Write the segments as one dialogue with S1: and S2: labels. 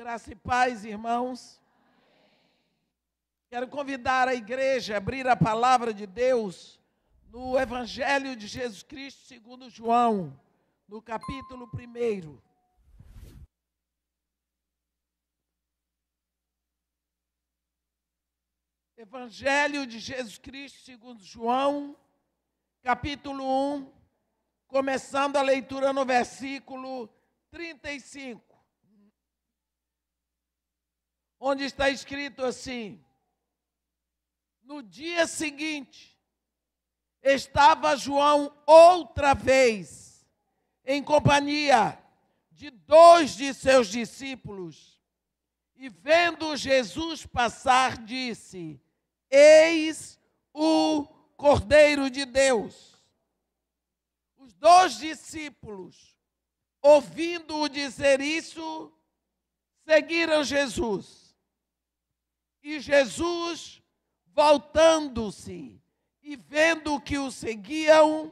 S1: Graça e paz, irmãos. Quero convidar a igreja a abrir a palavra de Deus no Evangelho de Jesus Cristo segundo João, no capítulo 1. Evangelho de Jesus Cristo segundo João, capítulo 1, começando a leitura no versículo 35 onde está escrito assim: No dia seguinte, estava João outra vez em companhia de dois de seus discípulos, e vendo Jesus passar, disse: Eis o Cordeiro de Deus. Os dois discípulos, ouvindo-o dizer isso, seguiram Jesus. E Jesus, voltando-se e vendo que o seguiam,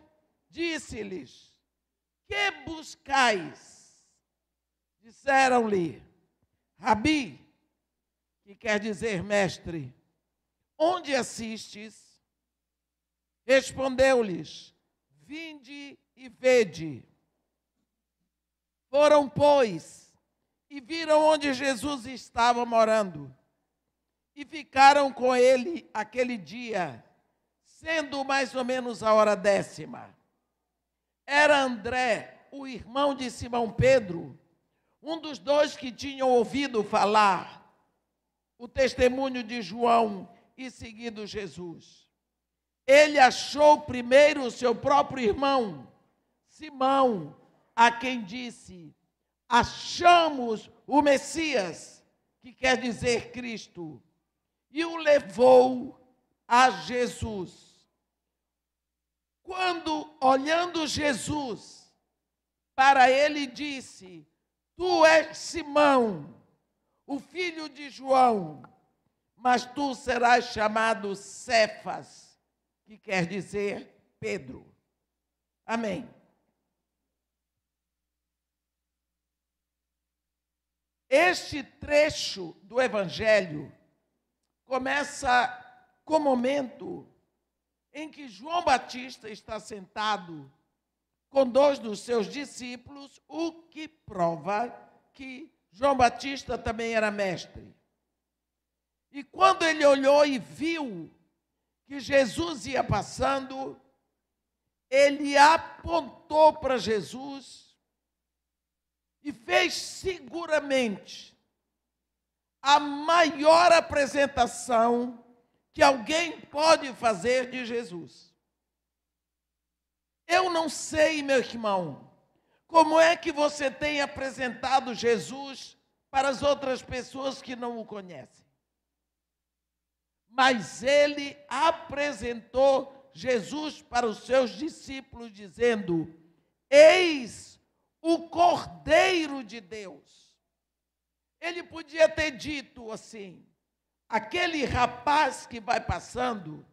S1: disse-lhes: Que buscais? Disseram-lhe: Rabi, que quer dizer mestre, onde assistes? Respondeu-lhes: Vinde e vede. Foram, pois, e viram onde Jesus estava morando e ficaram com ele aquele dia, sendo mais ou menos a hora décima. Era André, o irmão de Simão Pedro, um dos dois que tinham ouvido falar o testemunho de João e seguido Jesus. Ele achou primeiro o seu próprio irmão, Simão, a quem disse: Achamos o Messias, que quer dizer Cristo e o levou a Jesus. Quando, olhando Jesus para ele, disse: Tu és Simão, o filho de João, mas tu serás chamado Cefas, que quer dizer Pedro. Amém. Este trecho do Evangelho começa com o momento em que João Batista está sentado com dois dos seus discípulos, o que prova que João Batista também era mestre. E quando ele olhou e viu que Jesus ia passando, ele apontou para Jesus e fez seguramente a maior apresentação que alguém pode fazer de Jesus. Eu não sei, meu irmão, como é que você tem apresentado Jesus para as outras pessoas que não o conhecem. Mas ele apresentou Jesus para os seus discípulos, dizendo: Eis o Cordeiro de Deus ele podia ter dito assim: aquele rapaz que vai passando,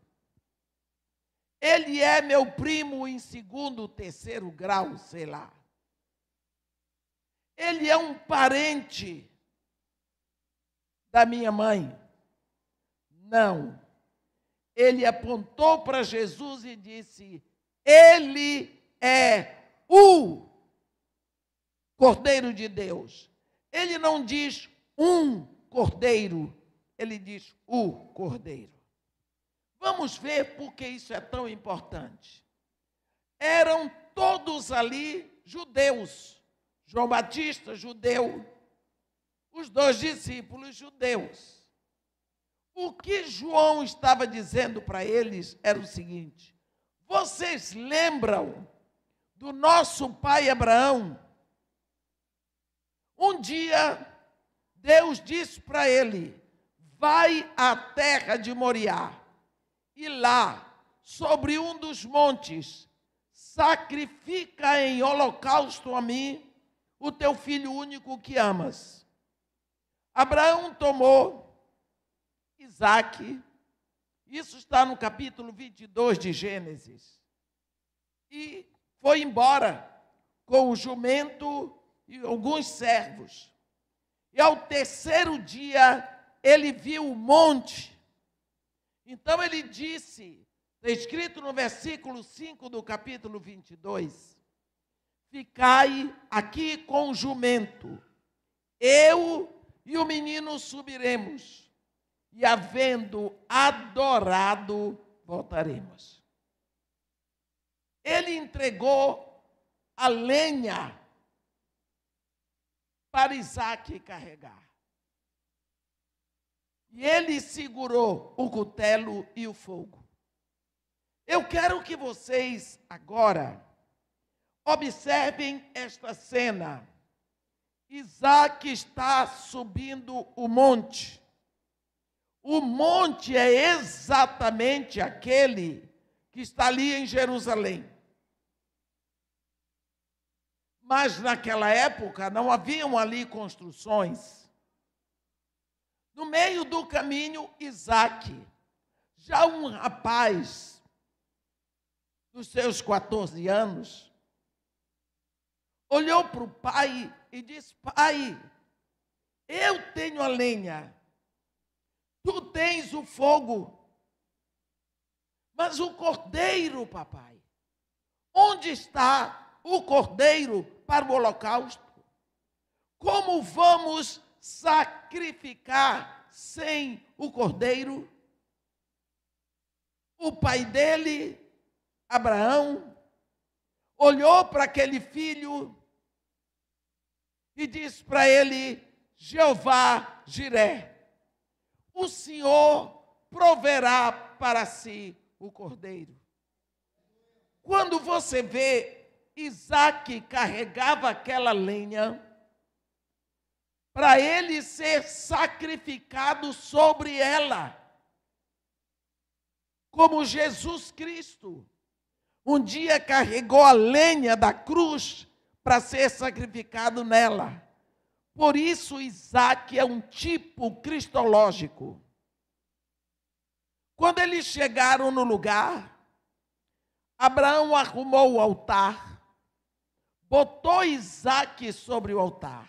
S1: ele é meu primo em segundo, terceiro grau, sei lá. Ele é um parente da minha mãe. Não. Ele apontou para Jesus e disse: Ele é o Cordeiro de Deus ele não diz um cordeiro, ele diz o cordeiro. Vamos ver por que isso é tão importante. Eram todos ali judeus. João Batista, judeu. Os dois discípulos, judeus. O que João estava dizendo para eles era o seguinte: vocês lembram do nosso pai Abraão, um dia, Deus disse para ele: Vai à terra de Moriá, e lá, sobre um dos montes, sacrifica em holocausto a mim o teu filho único que amas. Abraão tomou Isaque, isso está no capítulo 22 de Gênesis, e foi embora com o jumento e alguns servos. E ao terceiro dia ele viu o monte. Então ele disse, escrito no versículo 5 do capítulo 22, Ficai aqui com o jumento, eu e o menino subiremos, e havendo adorado, voltaremos. Ele entregou a lenha para Isaac carregar. E ele segurou o cutelo e o fogo. Eu quero que vocês agora observem esta cena. Isaac está subindo o monte. O monte é exatamente aquele que está ali em Jerusalém. Mas naquela época não haviam ali construções. No meio do caminho, Isaac, já um rapaz dos seus 14 anos, olhou para o pai e disse: Pai, eu tenho a lenha, tu tens o fogo, mas o cordeiro, papai, onde está o cordeiro para o holocausto? Como vamos sacrificar sem o cordeiro? O pai dele, Abraão, olhou para aquele filho e disse para ele: Jeová Jiré, o Senhor proverá para si o cordeiro. Quando você vê Isaac carregava aquela lenha para ele ser sacrificado sobre ela, como Jesus Cristo um dia carregou a lenha da cruz para ser sacrificado nela. Por isso, Isaac é um tipo cristológico. Quando eles chegaram no lugar, Abraão arrumou o altar botou Isaac sobre o altar.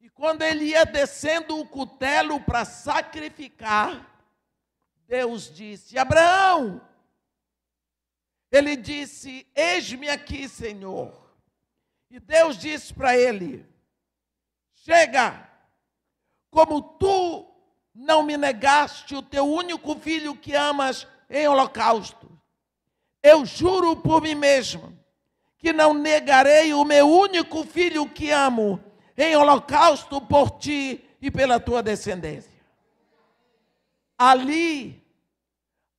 S1: E quando ele ia descendo o cutelo para sacrificar, Deus disse: Abraão, ele disse: Eis-me aqui, Senhor. E Deus disse para ele: Chega, como tu não me negaste o teu único filho que amas em holocausto, eu juro por mim mesmo que não negarei o meu único filho que amo em holocausto por ti e pela tua descendência. Ali,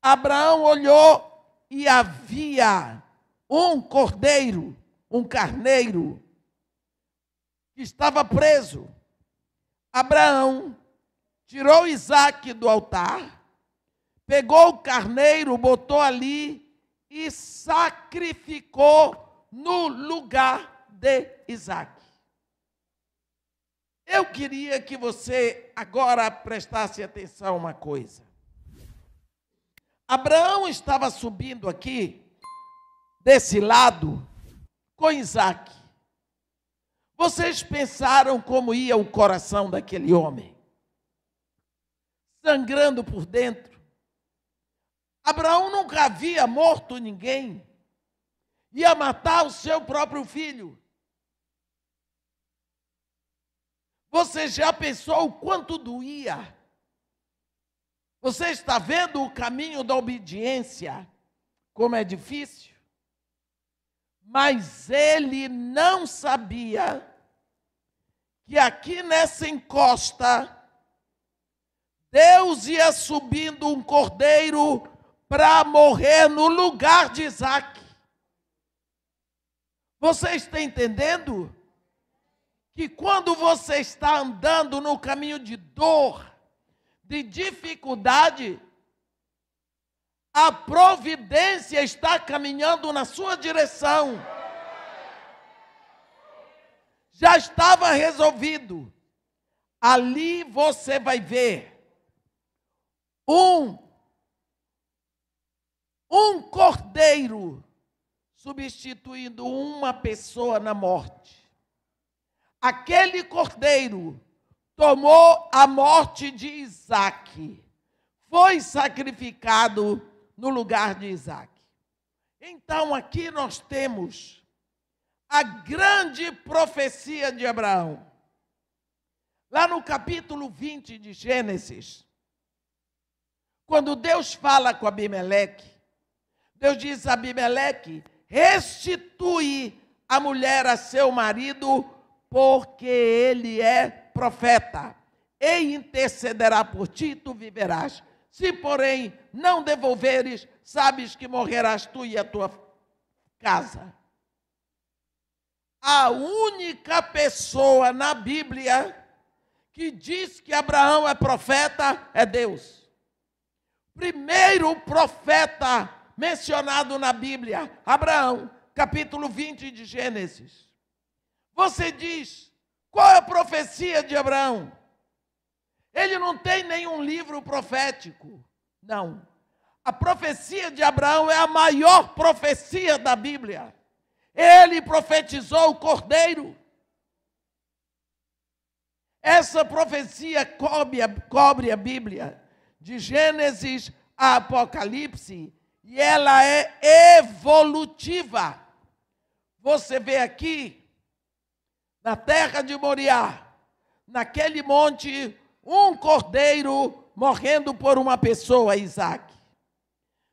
S1: Abraão olhou e havia um cordeiro, um carneiro, que estava preso. Abraão tirou Isaac do altar, pegou o carneiro, botou ali e sacrificou no lugar de Isaac. Eu queria que você agora prestasse atenção a uma coisa. Abraão estava subindo aqui, desse lado, com Isaac. Vocês pensaram como ia o coração daquele homem? Sangrando por dentro. Abraão nunca havia morto ninguém ia matar o seu próprio filho. Você já pensou o quanto doía? Você está vendo o caminho da obediência, como é difícil? Mas ele não sabia que aqui nessa encosta, Deus ia subindo um cordeiro para morrer no lugar de Isaac. Você está entendendo? Que quando você está andando no caminho de dor, de dificuldade, a providência está caminhando na sua direção. Já estava resolvido. Ali você vai ver um um cordeiro substituindo uma pessoa na morte. Aquele cordeiro tomou a morte de Isaac, foi sacrificado no lugar de Isaac. Então aqui nós temos a grande profecia de Abraão. Lá no capítulo 20 de Gênesis, quando Deus fala com Abimeleque, Deus diz a Abimeleque restitui a mulher a seu marido, porque ele é profeta, e intercederá por ti, tu viverás. Se, porém, não devolveres, sabes que morrerás tu e a tua casa. A única pessoa na Bíblia que diz que Abraão é profeta é Deus. Primeiro profeta mencionado na Bíblia, Abraão, capítulo 20 de Gênesis. Você diz, qual é a profecia de Abraão? Ele não tem nenhum livro profético. Não. A profecia de Abraão é a maior profecia da Bíblia. Ele profetizou o cordeiro. Essa profecia cobre a, cobre a Bíblia, de Gênesis a Apocalipse, e ela é evolutiva. Você vê aqui, na terra de Moriá, naquele monte, um cordeiro morrendo por uma pessoa, Isaac.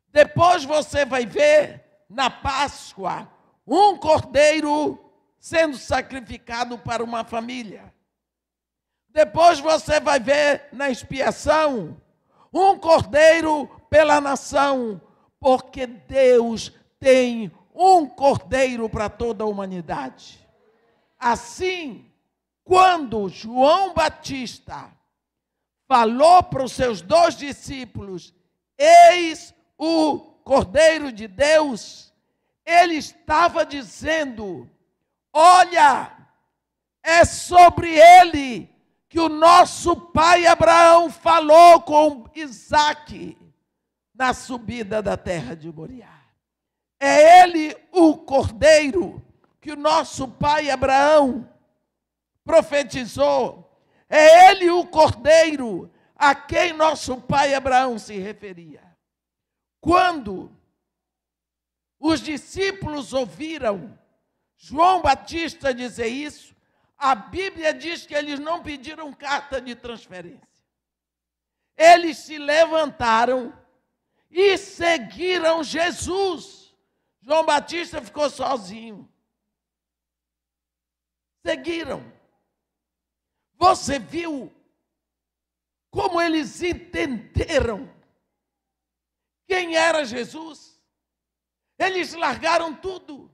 S1: Depois você vai ver, na Páscoa, um cordeiro sendo sacrificado para uma família. Depois você vai ver na expiação um cordeiro pela nação, porque Deus tem um cordeiro para toda a humanidade. Assim, quando João Batista falou para os seus dois discípulos: Eis o Cordeiro de Deus, ele estava dizendo: Olha, é sobre ele que o nosso pai Abraão falou com Isaque na subida da terra de Moriá. É ele o cordeiro que o nosso pai Abraão profetizou. É ele o cordeiro a quem nosso pai Abraão se referia. Quando os discípulos ouviram João Batista dizer isso, a Bíblia diz que eles não pediram carta de transferência. Eles se levantaram e seguiram Jesus. João Batista ficou sozinho. Seguiram. Você viu como eles entenderam quem era Jesus? Eles largaram tudo.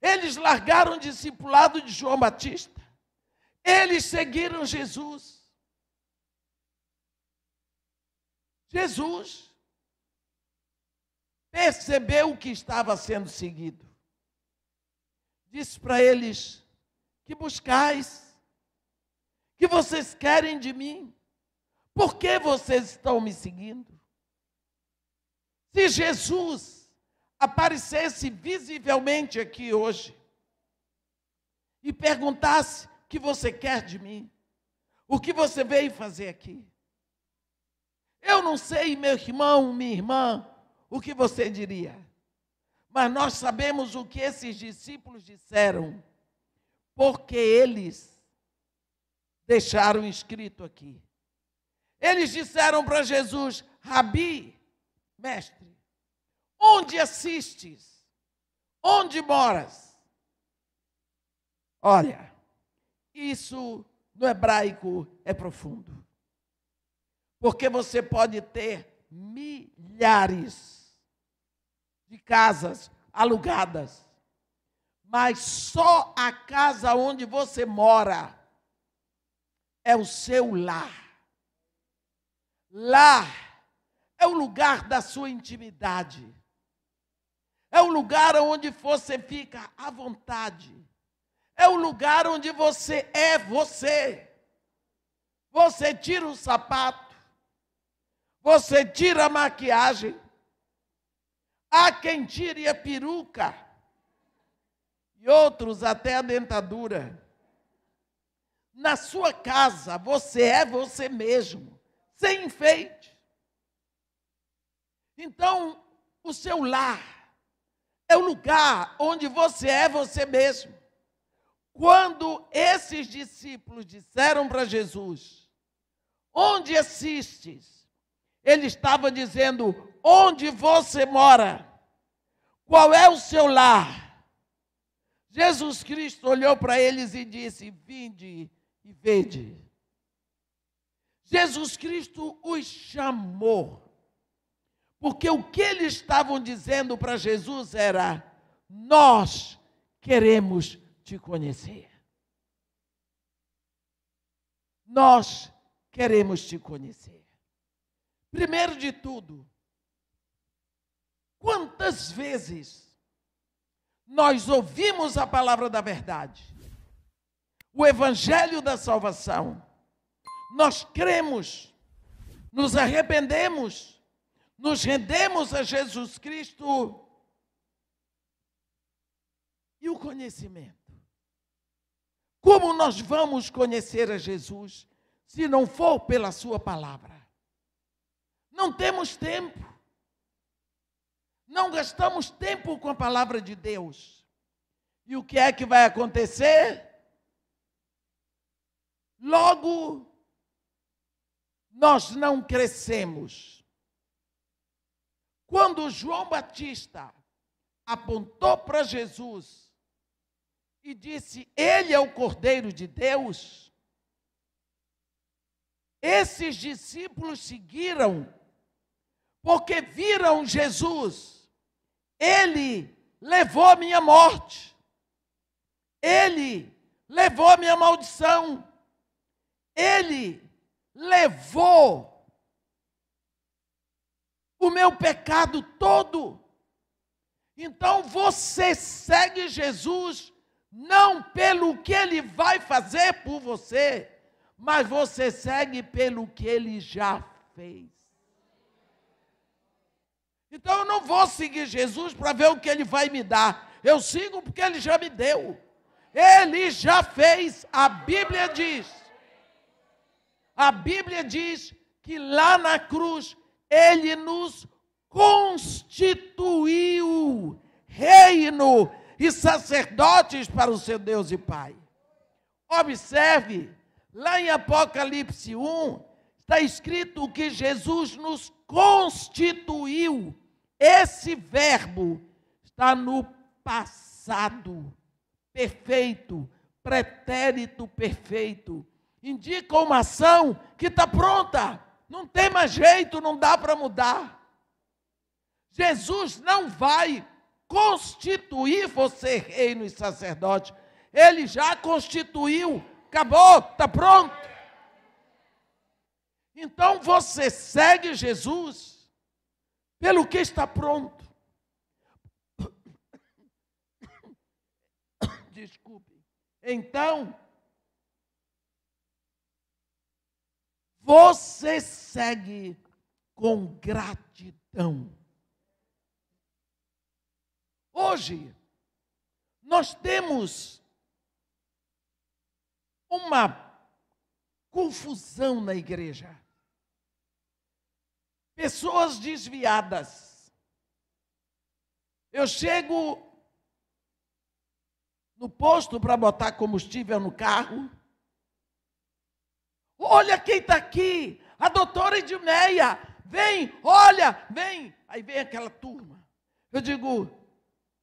S1: Eles largaram o discipulado de João Batista. Eles seguiram Jesus. Jesus percebeu o que estava sendo seguido. Disse para eles: Que buscais? Que vocês querem de mim? Por que vocês estão me seguindo? Se Jesus aparecesse visivelmente aqui hoje e perguntasse: que você quer de mim? O que você veio fazer aqui? Eu não sei, meu irmão, minha irmã, o que você diria? Mas nós sabemos o que esses discípulos disseram, porque eles deixaram escrito aqui. Eles disseram para Jesus: Rabi, mestre, onde assistes? Onde moras? Olha, isso no hebraico é profundo. Porque você pode ter milhares de casas alugadas. Mas só a casa onde você mora é o seu lar. Lar é o lugar da sua intimidade. É o lugar onde você fica à vontade. É o lugar onde você é você. Você tira o sapato. Você tira a maquiagem. Há quem tire a peruca e outros até a dentadura. Na sua casa, você é você mesmo, sem enfeite. Então, o seu lar é o lugar onde você é você mesmo. Quando esses discípulos disseram para Jesus: Onde assistes? Ele estava dizendo: onde você mora? Qual é o seu lar? Jesus Cristo olhou para eles e disse: Vinde e vede. Jesus Cristo os chamou, porque o que eles estavam dizendo para Jesus era: Nós queremos te conhecer. Nós queremos te conhecer. Primeiro de tudo, quantas vezes nós ouvimos a palavra da verdade, o evangelho da salvação, nós cremos, nos arrependemos, nos rendemos a Jesus Cristo e o conhecimento. Como nós vamos conhecer a Jesus se não for pela Sua palavra? Não temos tempo. Não gastamos tempo com a palavra de Deus. E o que é que vai acontecer? Logo, nós não crescemos. Quando João Batista apontou para Jesus e disse: Ele é o Cordeiro de Deus, esses discípulos seguiram porque viram Jesus. Ele levou minha morte. Ele levou a minha maldição. Ele levou o meu pecado todo. Então você segue Jesus não pelo que ele vai fazer por você, mas você segue pelo que ele já fez. Então eu não vou seguir Jesus para ver o que ele vai me dar. Eu sigo porque ele já me deu. Ele já fez. A Bíblia diz. A Bíblia diz que lá na cruz ele nos constituiu reino e sacerdotes para o seu Deus e Pai. Observe, lá em Apocalipse 1, está escrito que Jesus nos constituiu. Esse verbo está no passado perfeito, pretérito perfeito. Indica uma ação que está pronta, não tem mais jeito, não dá para mudar. Jesus não vai constituir você reino e sacerdote, ele já constituiu, acabou, está pronto. Então você segue Jesus pelo que está pronto. Desculpe. Então, você segue com gratidão. Hoje, nós temos uma confusão na igreja pessoas desviadas. Eu chego no posto para botar combustível no carro. Olha quem está aqui, a doutora Edmeia. Vem, olha, vem. Aí vem aquela turma. Eu digo,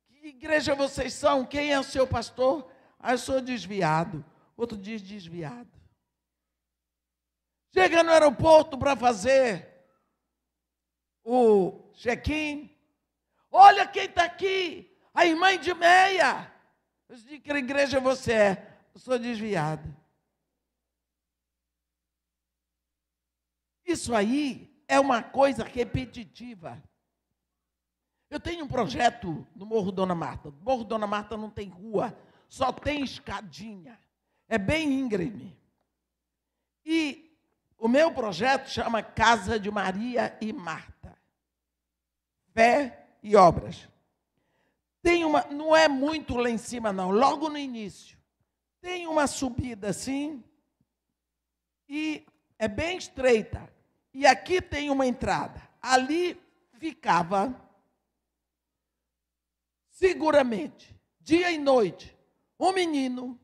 S1: que igreja vocês são? Quem é o seu pastor? Ah, eu sou desviado. Outro diz desviado. Chega no aeroporto para fazer o check-in. Olha quem está aqui, a irmã de meia. Eu disse, de que igreja você é? Eu sou desviada. Isso aí é uma coisa repetitiva. Eu tenho um projeto no Morro Dona Marta. o Morro Dona Marta não tem rua, só tem escadinha. É bem íngreme. E o meu projeto chama Casa de Maria e Marta fé e obras. Tem uma, não é muito lá em cima não, logo no início. Tem uma subida assim e é bem estreita. E aqui tem uma entrada. Ali ficava seguramente, dia e noite, um menino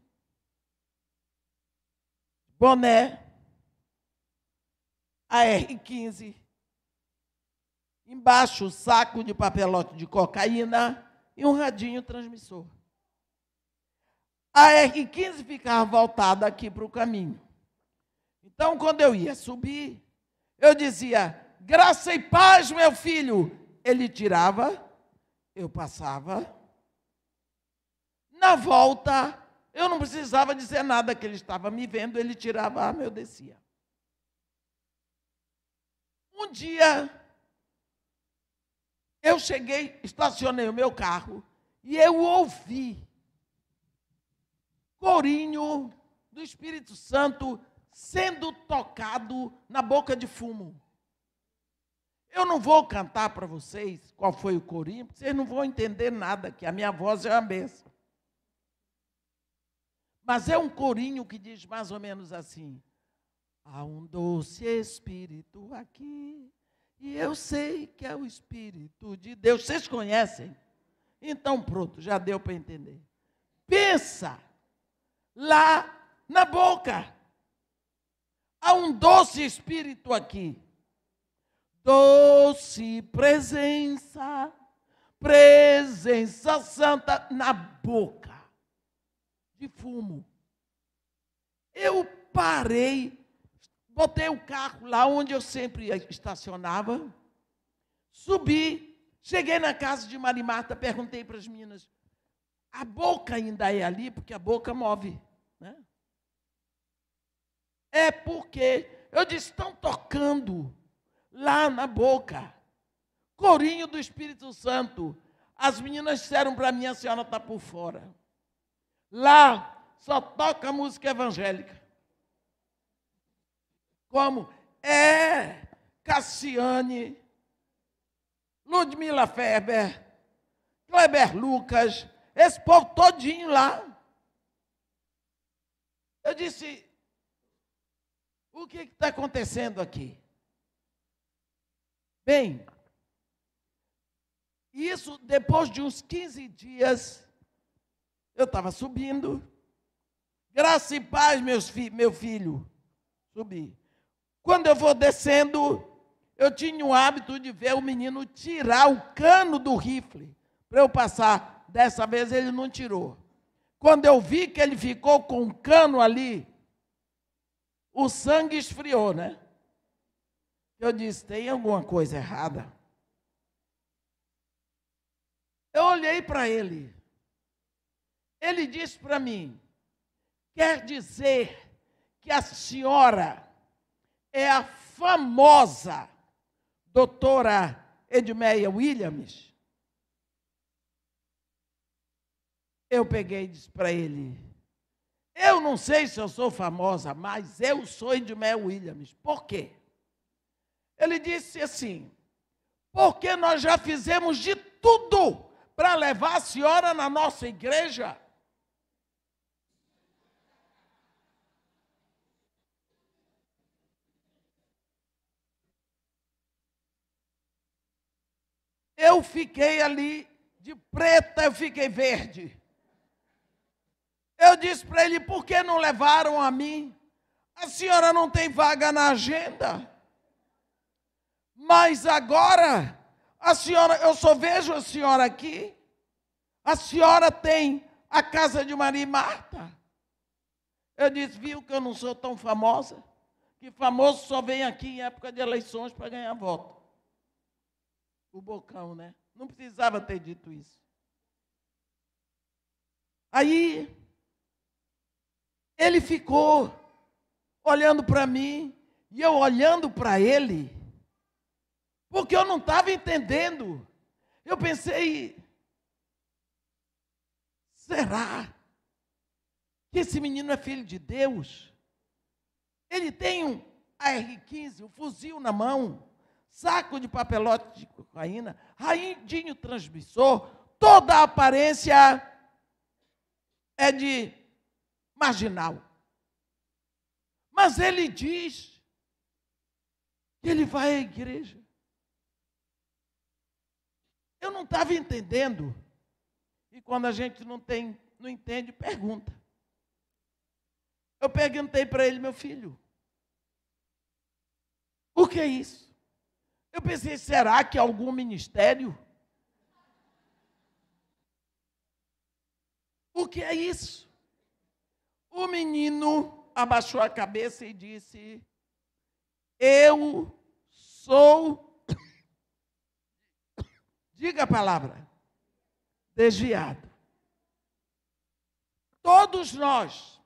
S1: boné AR-15 Embaixo, o saco de papelote de cocaína e um radinho transmissor. A R15 ficava voltada aqui para o caminho. Então, quando eu ia subir, eu dizia: graça e paz, meu filho. Ele tirava, eu passava. Na volta, eu não precisava dizer nada, que ele estava me vendo, ele tirava a ah, arma, eu descia. Um dia, eu cheguei, estacionei o meu carro e eu ouvi corinho do Espírito Santo sendo tocado na boca de fumo. Eu não vou cantar para vocês qual foi o corinho, porque vocês não vão entender nada, que a minha voz é uma benção. Mas é um corinho que diz mais ou menos assim: Há um doce espírito aqui e eu sei que é o Espírito de Deus. Vocês conhecem? Então pronto, já deu para entender. Pensa lá na boca. Há um doce espírito aqui. Doce presença, presença santa na boca de fumo. Eu parei Botei o carro lá onde eu sempre estacionava, subi, cheguei na casa de Marimata, perguntei para as meninas: a boca ainda é ali, porque a boca move. Né? É porque eu disse: estão tocando lá na boca. Corinho do Espírito Santo. As meninas disseram para mim: a senhora está por fora. Lá só toca música evangélica como é Cassiane, Ludmila Ferber, Kleber Lucas, esse povo todinho lá. Eu disse, o que está acontecendo aqui? Bem, isso depois de uns 15 dias, eu estava subindo. Graça e paz, meus fi meu filho. Subi. Quando eu vou descendo, eu tinha o hábito de ver o menino tirar o cano do rifle para eu passar. Dessa vez ele não tirou. Quando eu vi que ele ficou com o cano ali, o sangue esfriou, né? Eu disse: tem alguma coisa errada? Eu olhei para ele. Ele disse para mim: quer dizer que a senhora é a famosa doutora Edmeia Williams. Eu peguei e disse para ele: Eu não sei se eu sou famosa, mas eu sou Edmeia Williams. Por quê? Ele disse assim: Porque nós já fizemos de tudo para levar a senhora na nossa igreja. Eu fiquei ali de preta, eu fiquei verde. Eu disse para ele: por que não levaram a mim? A senhora não tem vaga na agenda. Mas agora, a senhora, eu só vejo a senhora aqui. A senhora tem a casa de Maria e Marta. Eu disse: viu que eu não sou tão famosa? Que famoso só vem aqui em época de eleições para ganhar voto o bocão, né? Não precisava ter dito isso. Aí ele ficou olhando para mim e eu olhando para ele, porque eu não estava entendendo. Eu pensei, será que esse menino é filho de Deus? Ele tem um AR-15, um fuzil na mão saco de papelote de cocaína, raidinho transmissor, toda a aparência é de marginal. Mas ele diz que ele vai à igreja. Eu não estava entendendo. E quando a gente não tem, não entende, pergunta. Eu perguntei para ele, meu filho, por que é isso? Eu pensei, será que é algum ministério? O que é isso? O menino abaixou a cabeça e disse: Eu sou. Diga a palavra. Desviado. Todos nós,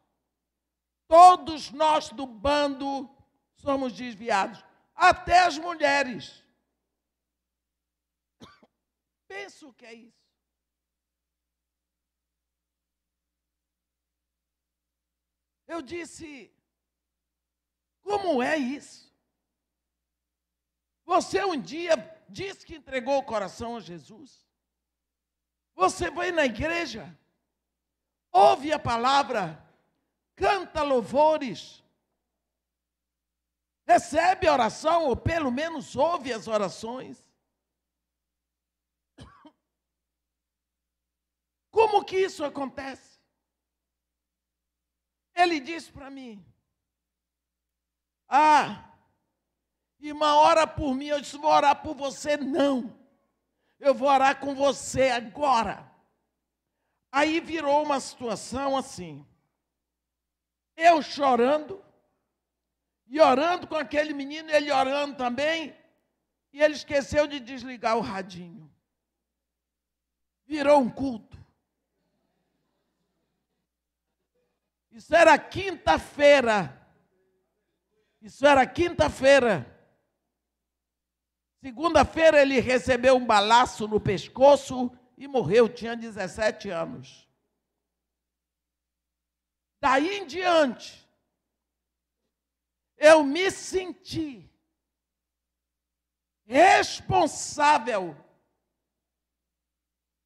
S1: todos nós do bando somos desviados até as mulheres. Pensa o que é isso. Eu disse, como é isso? Você um dia diz que entregou o coração a Jesus. Você vai na igreja, ouve a palavra, canta louvores, recebe a oração, ou pelo menos ouve as orações. Como que isso acontece? Ele disse para mim: Ah, irmã, ora por mim. Eu disse: Vou orar por você, não. Eu vou orar com você agora. Aí virou uma situação assim. Eu chorando, e orando com aquele menino, ele orando também, e ele esqueceu de desligar o radinho. Virou um culto. Isso era quinta-feira. Isso era quinta-feira. Segunda-feira ele recebeu um balaço no pescoço e morreu, tinha 17 anos. Daí em diante, eu me senti responsável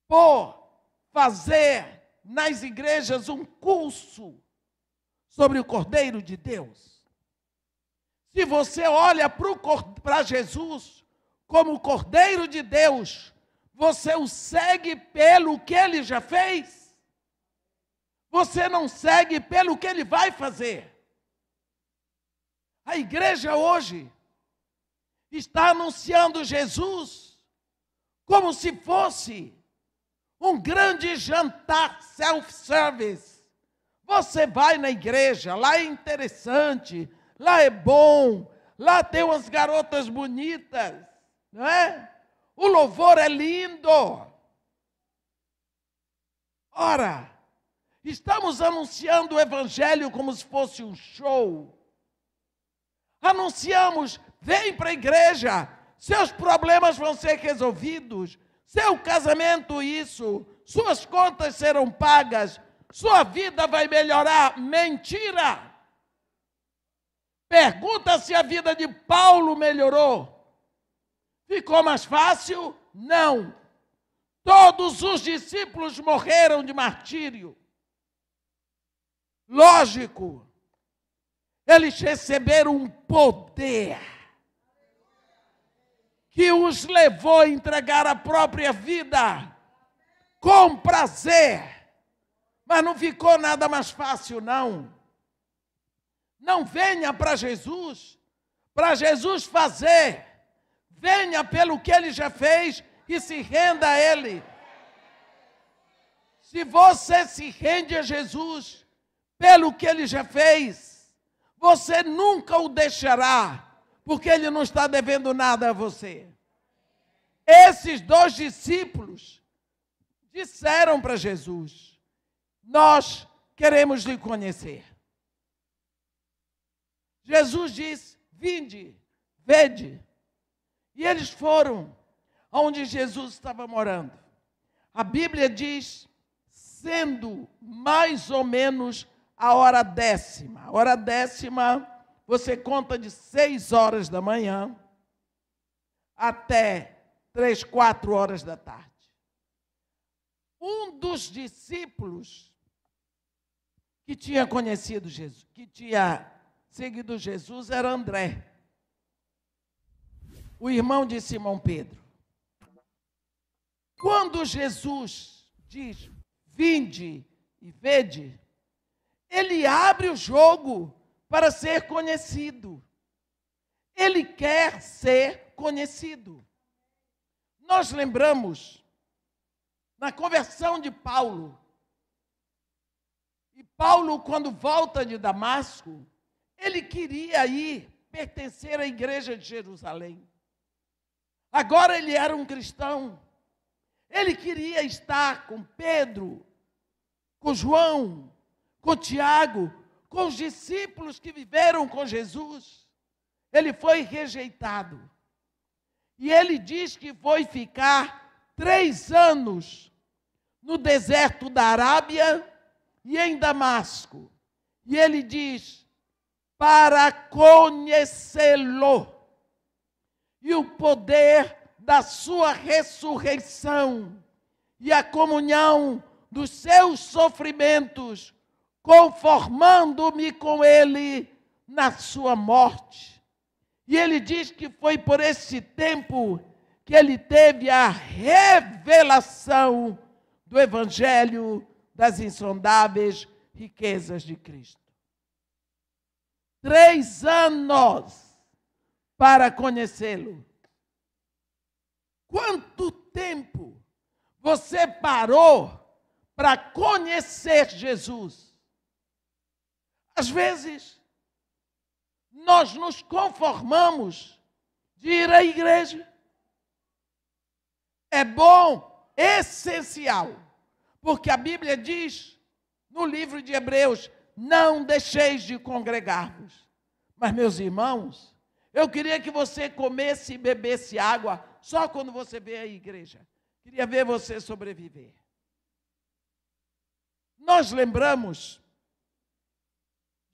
S1: por fazer nas igrejas um curso sobre o Cordeiro de Deus. Se você olha para Jesus como o Cordeiro de Deus, você o segue pelo que ele já fez. Você não segue pelo que ele vai fazer. A igreja hoje está anunciando Jesus como se fosse um grande jantar self-service. Você vai na igreja, lá é interessante, lá é bom, lá tem umas garotas bonitas, não é? O louvor é lindo. Ora, estamos anunciando o evangelho como se fosse um show Anunciamos: vem para a igreja, seus problemas vão ser resolvidos, seu casamento, isso, suas contas serão pagas, sua vida vai melhorar. Mentira! Pergunta se a vida de Paulo melhorou. Ficou mais fácil? Não. Todos os discípulos morreram de martírio. Lógico, eles receberam um poder que os levou a entregar a própria vida com prazer. Mas não ficou nada mais fácil, não. Não venha para Jesus, para Jesus fazer. Venha pelo que ele já fez e se renda a ele. Se você se rende a Jesus pelo que ele já fez, você nunca o deixará, porque ele não está devendo nada a você. Esses dois discípulos disseram para Jesus: Nós queremos lhe conhecer. Jesus disse: Vinde, vede. E eles foram aonde Jesus estava morando. A Bíblia diz, sendo mais ou menos a hora décima. A hora décima, você conta de seis horas da manhã até três, quatro horas da tarde. Um dos discípulos que tinha conhecido Jesus, que tinha seguido Jesus, era André, o irmão de Simão Pedro. Quando Jesus diz: Vinde e vede, ele abre o jogo para ser conhecido. Ele quer ser conhecido. Nós lembramos na conversão de Paulo. E Paulo, quando volta de Damasco, ele queria ir pertencer à igreja de Jerusalém. Agora ele era um cristão. Ele queria estar com Pedro, com João, com Tiago, com os discípulos que viveram com Jesus. Ele foi rejeitado. E ele diz que foi ficar três anos no deserto da Arábia e em Damasco. E ele diz: para conhecê-lo e o poder da sua ressurreição e a comunhão dos seus sofrimentos conformando-me com ele na sua morte. E ele diz que foi por esse tempo que ele teve a revelação do evangelho das insondáveis riquezas de Cristo. Três anos para conhecê-lo. Quanto tempo você parou para conhecer Jesus? Às vezes, nós nos conformamos de ir à igreja. É bom, essencial, porque a Bíblia diz no livro de Hebreus: não deixeis de congregar-vos. Mas, meus irmãos, eu queria que você comesse e bebesse água só quando você vê a igreja. Queria ver você sobreviver. Nós lembramos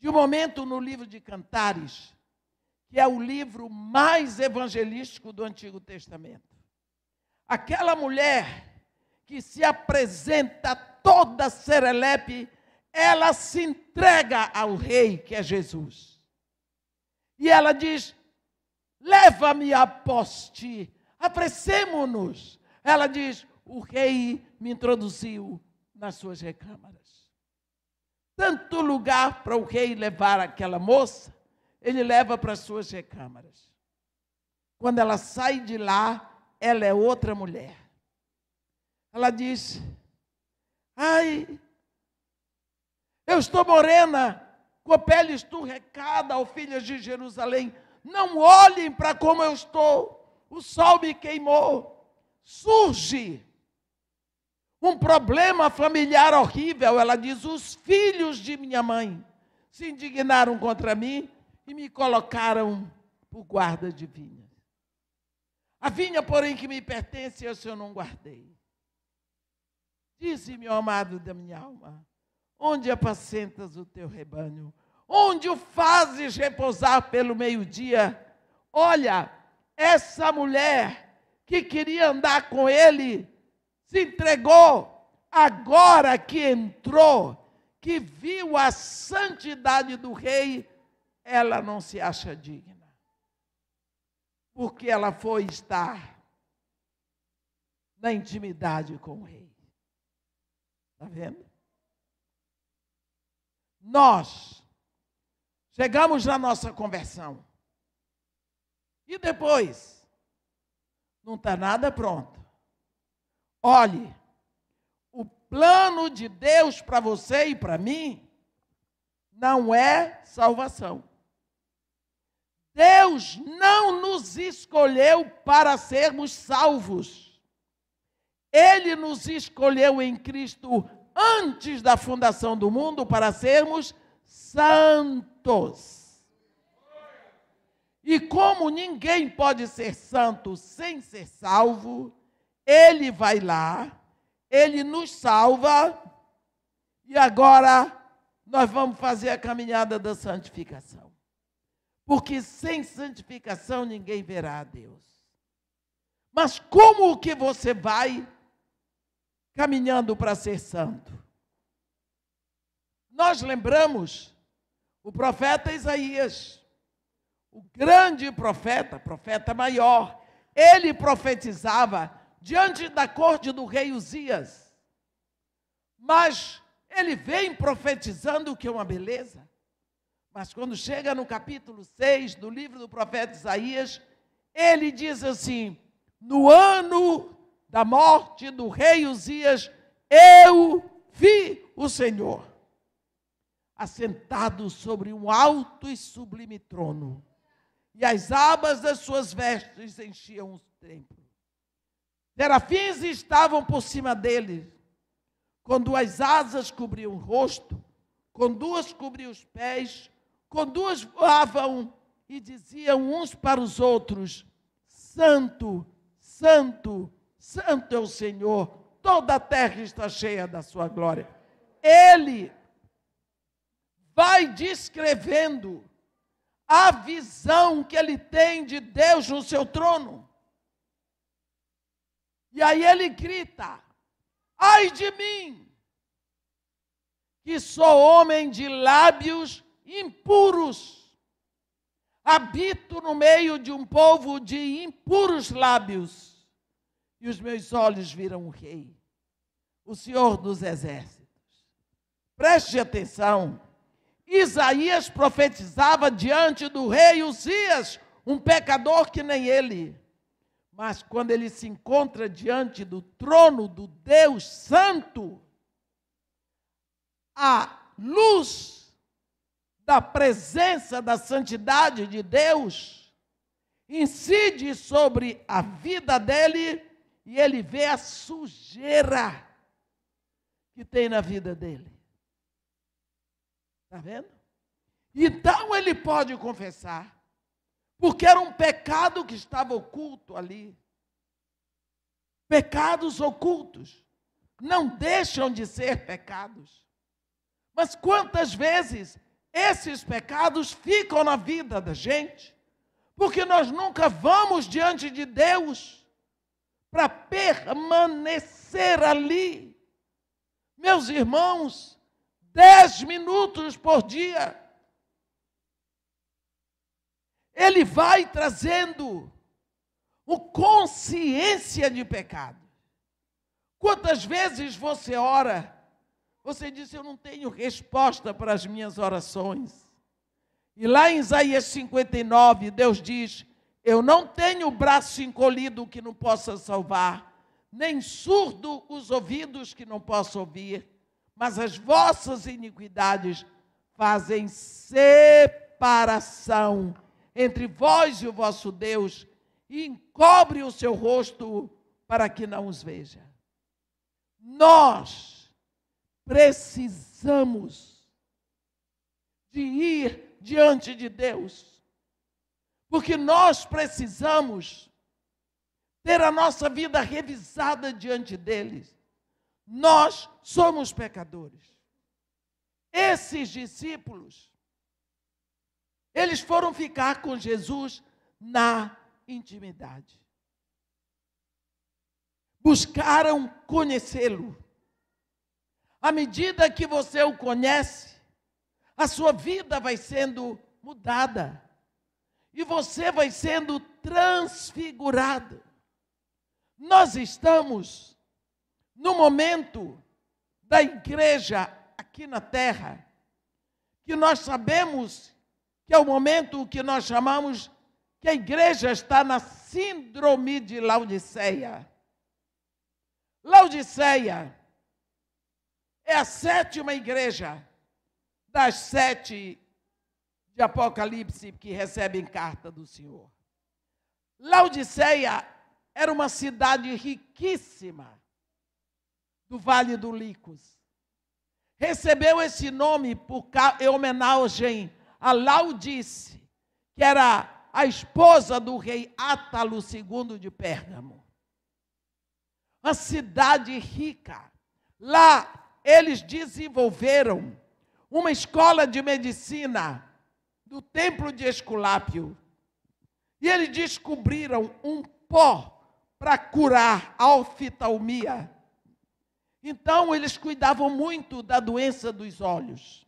S1: de o momento no livro de Cantares, que é o livro mais evangelístico do Antigo Testamento. Aquela mulher que se apresenta toda serelepe, ela se entrega ao rei que é Jesus. E ela diz: Leva-me a poste, apressemo-nos. Ela diz: O rei me introduziu nas suas recâmaras tanto lugar para o rei levar aquela moça, ele leva para suas recâmaras. Quando ela sai de lá, ela é outra mulher. Ela diz: Ai, eu estou morena, com a pele esturrecada, ó filhas de Jerusalém. Não olhem para como eu estou, o sol me queimou. Surge um problema familiar horrível. Ela diz: os filhos de minha mãe se indignaram contra mim e me colocaram por guarda de vinha. A vinha, porém, que me pertence, eu, eu não guardei. Disse-me, amado da minha alma, onde apacentas o teu rebanho? Onde o fazes repousar pelo meio-dia? Olha, essa mulher que queria andar com ele, se entregou, agora que entrou, que viu a santidade do rei, ela não se acha digna. Porque ela foi estar na intimidade com o rei. Está vendo? Nós chegamos na nossa conversão. E depois? Não está nada pronto. Olhe, o plano de Deus para você e para mim não é salvação. Deus não nos escolheu para sermos salvos. Ele nos escolheu em Cristo antes da fundação do mundo para sermos santos. E como ninguém pode ser santo sem ser salvo, ele vai lá, ele nos salva, e agora nós vamos fazer a caminhada da santificação. Porque sem santificação ninguém verá a Deus. Mas como que você vai caminhando para ser santo? Nós lembramos o profeta Isaías, o grande profeta, profeta maior, ele profetizava diante da corte do rei Uzias. Mas ele vem profetizando que é uma beleza. Mas quando chega no capítulo 6 do livro do profeta Isaías, ele diz assim: No ano da morte do rei Uzias, eu vi o Senhor assentado sobre um alto e sublime trono, e as abas das suas vestes enchiam o templo. Serafins estavam por cima dele, com duas asas cobriam o rosto, com duas cobriam os pés, com duas voavam e diziam uns para os outros: Santo, Santo, Santo é o Senhor, toda a terra está cheia da sua glória. Ele vai descrevendo a visão que ele tem de Deus no seu trono. E aí ele grita: Ai de mim, que sou homem de lábios impuros. Habito no meio de um povo de impuros lábios, e os meus olhos viram o Rei, o Senhor dos Exércitos. Preste atenção. Isaías profetizava diante do rei Uzias, um pecador que nem ele. Mas quando ele se encontra diante do trono do Deus Santo, a luz da presença da santidade de Deus incide sobre a vida dele e ele vê a sujeira que tem na vida dele. Está vendo? Então ele pode confessar porque era um pecado que estava oculto ali. Pecados ocultos não deixam de ser pecados. Mas quantas vezes esses pecados ficam na vida da gente, porque nós nunca vamos diante de Deus para permanecer ali. Meus irmãos, dez minutos por dia ele vai trazendo o consciência de pecado. Quantas vezes você ora, você diz: Eu não tenho resposta para as minhas orações. E lá em Isaías 59, Deus diz: Eu não tenho braço encolhido que não possa salvar, nem surdo os ouvidos que não possa ouvir, mas as vossas iniquidades fazem separação entre vós e o vosso Deus, e encobre o seu rosto para que não os veja. Nós precisamos de ir diante de Deus, porque nós precisamos ter a nossa vida revisada diante dele. Nós somos pecadores. Esses discípulos eles foram ficar com Jesus na intimidade. Buscaram conhecê-lo. À medida que você o conhece, a sua vida vai sendo mudada e você vai sendo transfigurado. Nós estamos no momento da igreja aqui na terra que nós sabemos que é o momento que nós chamamos que a igreja está na síndrome de Laodiceia. Laodiceia é a sétima igreja das sete de Apocalipse que recebem carta do Senhor. Laodiceia era uma cidade riquíssima do Vale do Licos. Recebeu esse nome por, em homenagem a Laudice, que era a esposa do rei Átalo II de Pérgamo. Uma cidade rica. Lá eles desenvolveram uma escola de medicina do templo de Esculápio. E eles descobriram um pó para curar a oftalmia. Então, eles cuidavam muito da doença dos olhos.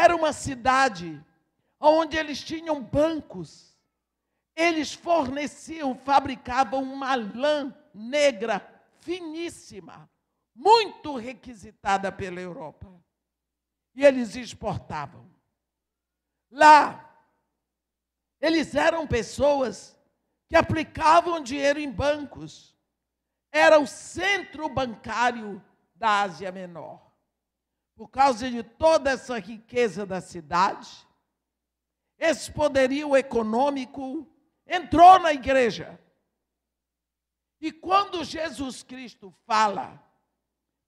S1: Era uma cidade onde eles tinham bancos. Eles forneciam, fabricavam uma lã negra finíssima, muito requisitada pela Europa. E eles exportavam. Lá, eles eram pessoas que aplicavam dinheiro em bancos. Era o centro bancário da Ásia Menor por causa de toda essa riqueza da cidade, esse poderio econômico entrou na igreja. E quando Jesus Cristo fala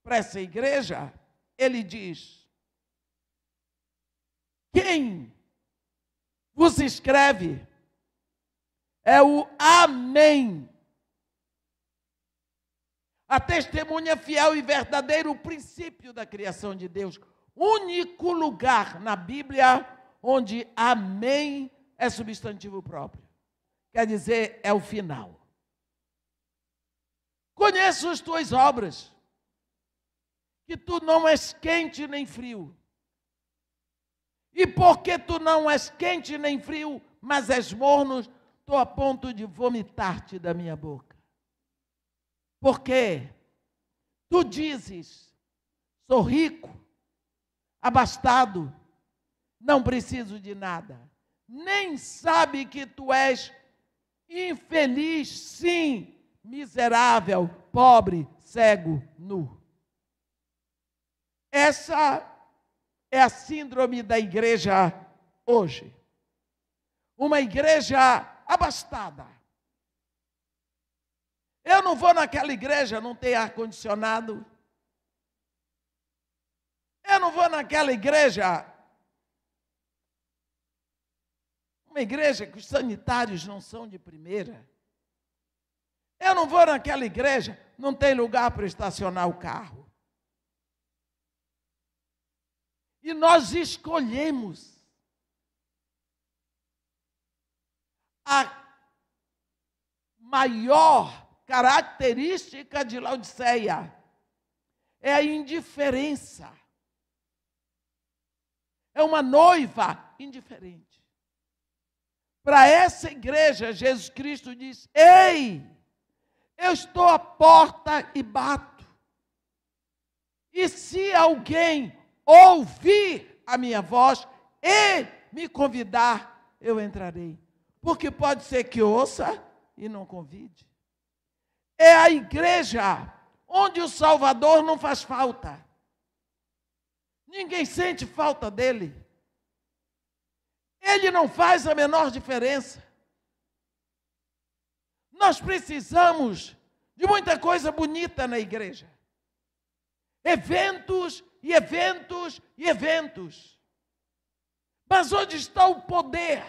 S1: para essa igreja, ele diz: Quem vos escreve é o Amém a testemunha fiel e verdadeira, o princípio da criação de Deus. Único lugar na Bíblia onde amém é substantivo próprio. Quer dizer, é o final. Conheço as tuas obras, que tu não és quente nem frio. E porque tu não és quente nem frio, mas és morno, estou a ponto de vomitar-te da minha boca. Porque tu dizes: sou rico, abastado, não preciso de nada. Nem sabe que tu és infeliz, sim, miserável, pobre, cego, nu. Essa é a síndrome da igreja hoje. Uma igreja abastada eu não vou naquela igreja, não tem ar-condicionado. Eu não vou naquela igreja. Uma igreja que os sanitários não são de primeira. Eu não vou naquela igreja, não tem lugar para estacionar o carro. E nós escolhemos a maior característica de Laodiceia é a indiferença. É uma noiva indiferente. Para essa igreja, Jesus Cristo diz: Ei, eu estou à porta e bato. E se alguém ouvir a minha voz e me convidar, eu entrarei. Porque pode ser que ouça e não convide é a igreja onde o Salvador não faz falta. Ninguém sente falta dele. Ele não faz a menor diferença. Nós precisamos de muita coisa bonita na igreja. Eventos e eventos e eventos. Mas onde está o poder?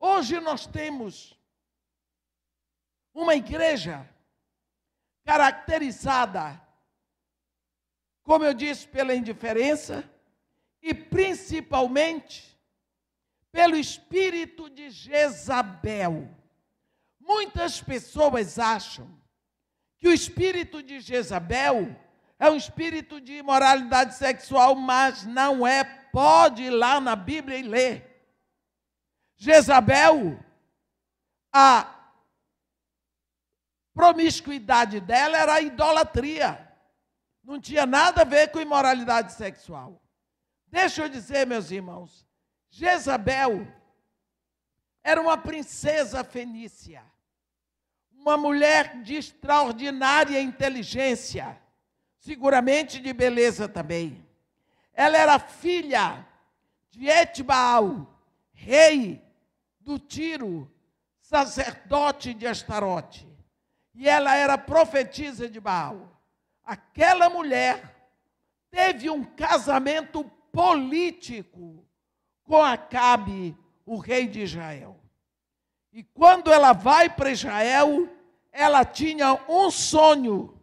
S1: Hoje nós temos uma igreja caracterizada, como eu disse, pela indiferença e principalmente pelo espírito de Jezabel. Muitas pessoas acham que o espírito de Jezabel é um espírito de imoralidade sexual, mas não é. Pode ir lá na Bíblia e ler. Jezabel, a promiscuidade dela era idolatria. Não tinha nada a ver com imoralidade sexual. Deixa eu dizer, meus irmãos, Jezabel era uma princesa fenícia, uma mulher de extraordinária inteligência, seguramente de beleza também. Ela era filha de Etbaal, rei do Tiro, sacerdote de Astarote e ela era profetisa de Baal. Aquela mulher teve um casamento político com Acabe, o rei de Israel. E quando ela vai para Israel, ela tinha um sonho,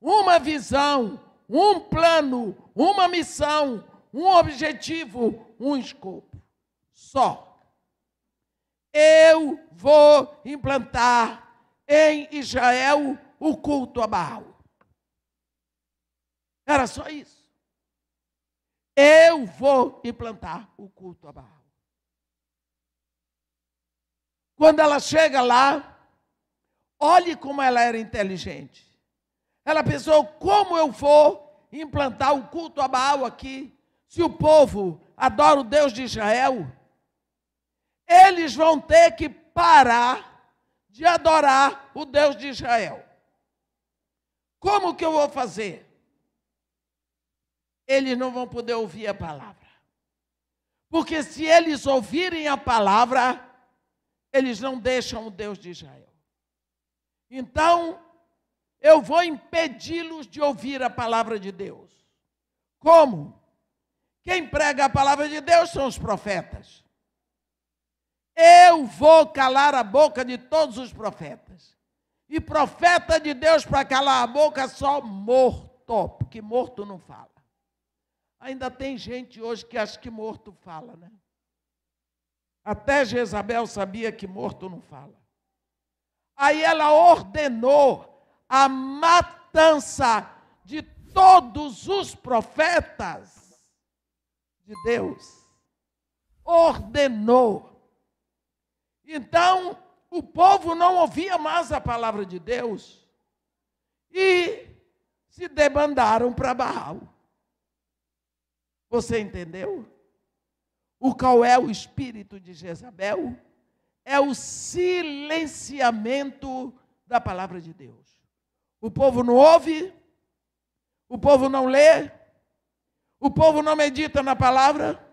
S1: uma visão, um plano, uma missão, um objetivo, um escopo. Só. Eu vou implantar em Israel o culto a Baal. Era só isso. Eu vou implantar o culto a Baal. Quando ela chega lá, olhe como ela era inteligente. Ela pensou: como eu vou implantar o culto a Baal aqui? Se o povo adora o Deus de Israel, eles vão ter que parar de adorar o Deus de Israel. Como que eu vou fazer? Eles não vão poder ouvir a palavra. Porque se eles ouvirem a palavra, eles não deixam o Deus de Israel. Então, eu vou impedi-los de ouvir a palavra de Deus. Como? Quem prega a palavra de Deus são os profetas. Eu vou calar a boca de todos os profetas. E profeta de Deus para calar a boca só morto, porque morto não fala. Ainda tem gente hoje que acha que morto fala, né? Até Jezabel sabia que morto não fala. Aí ela ordenou a matança de todos os profetas de Deus. Ordenou. Então, o povo não ouvia mais a palavra de Deus e se debandaram para Baal. Você entendeu? O qual é o espírito de Jezabel? É o silenciamento da palavra de Deus. O povo não ouve, o povo não lê, o povo não medita na palavra,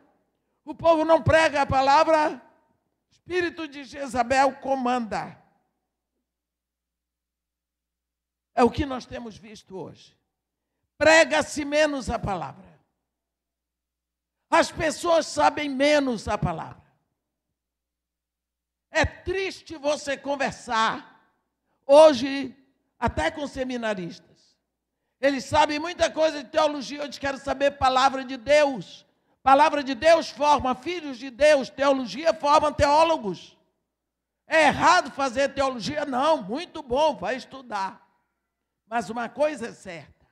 S1: o povo não prega a palavra, espírito de Jezabel comanda. É o que nós temos visto hoje. Prega-se menos a palavra. As pessoas sabem menos a palavra. É triste você conversar hoje, até com seminaristas. Eles sabem muita coisa de teologia, eu quero saber palavra de Deus. Palavra de Deus forma filhos de Deus, teologia forma teólogos. É errado fazer teologia? Não, muito bom, vai estudar. Mas uma coisa é certa: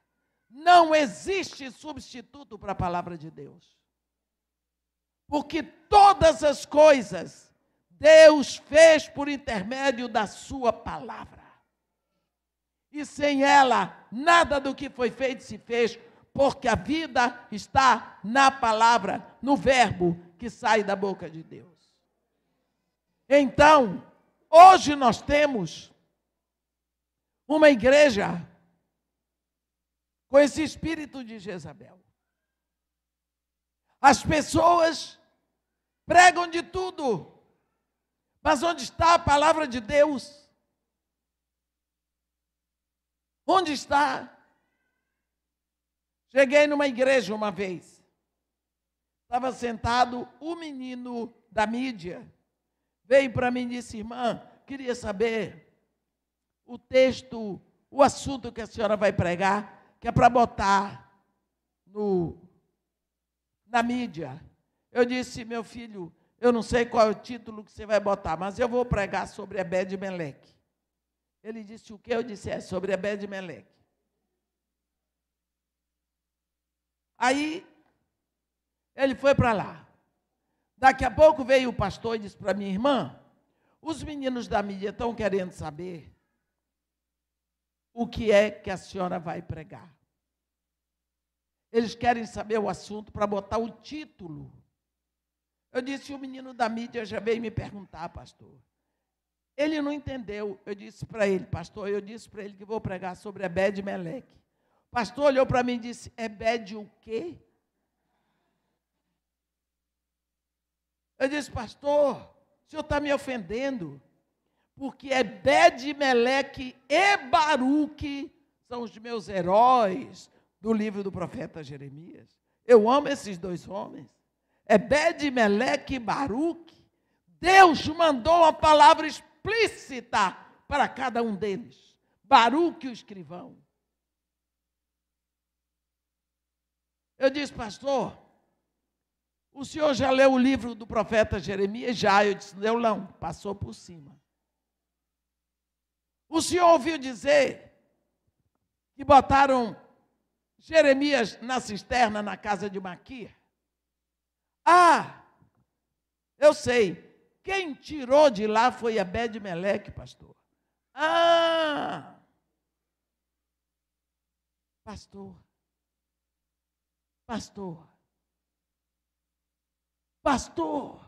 S1: não existe substituto para a palavra de Deus. Porque todas as coisas Deus fez por intermédio da Sua palavra. E sem ela, nada do que foi feito se fez, porque a vida está na palavra, no verbo que sai da boca de Deus. Então, hoje nós temos uma igreja com esse espírito de Jezabel. As pessoas pregam de tudo, mas onde está a palavra de Deus? Onde está? Cheguei numa igreja uma vez. Estava sentado um menino da mídia. Veio para mim e disse: Irmã, queria saber o texto, o assunto que a senhora vai pregar, que é para botar no, na mídia. Eu disse: Meu filho, eu não sei qual é o título que você vai botar, mas eu vou pregar sobre Abed Meleque. Ele disse: O que eu disse é sobre Abed Meleque. Aí ele foi para lá. Daqui a pouco veio o pastor e disse para minha irmã: os meninos da mídia estão querendo saber o que é que a senhora vai pregar. Eles querem saber o assunto para botar o título. Eu disse: o menino da mídia já veio me perguntar, pastor. Ele não entendeu. Eu disse para ele, pastor, eu disse para ele que vou pregar sobre Abed Meleque pastor olhou para mim e disse: Ebed é o quê? Eu disse, pastor, o senhor está me ofendendo, porque Ebed, é Meleque e Baruque são os meus heróis do livro do profeta Jeremias. Eu amo esses dois homens. Ebed, é Meleque e Baruque. Deus mandou uma palavra explícita para cada um deles. Baruque, o escrivão. Eu disse, pastor, o senhor já leu o livro do profeta Jeremias? Já, eu disse, leu não, passou por cima. O senhor ouviu dizer que botaram Jeremias na cisterna na casa de Maquia? Ah, eu sei. Quem tirou de lá foi Abed Meleque, pastor. Ah! Pastor, Pastor. Pastor.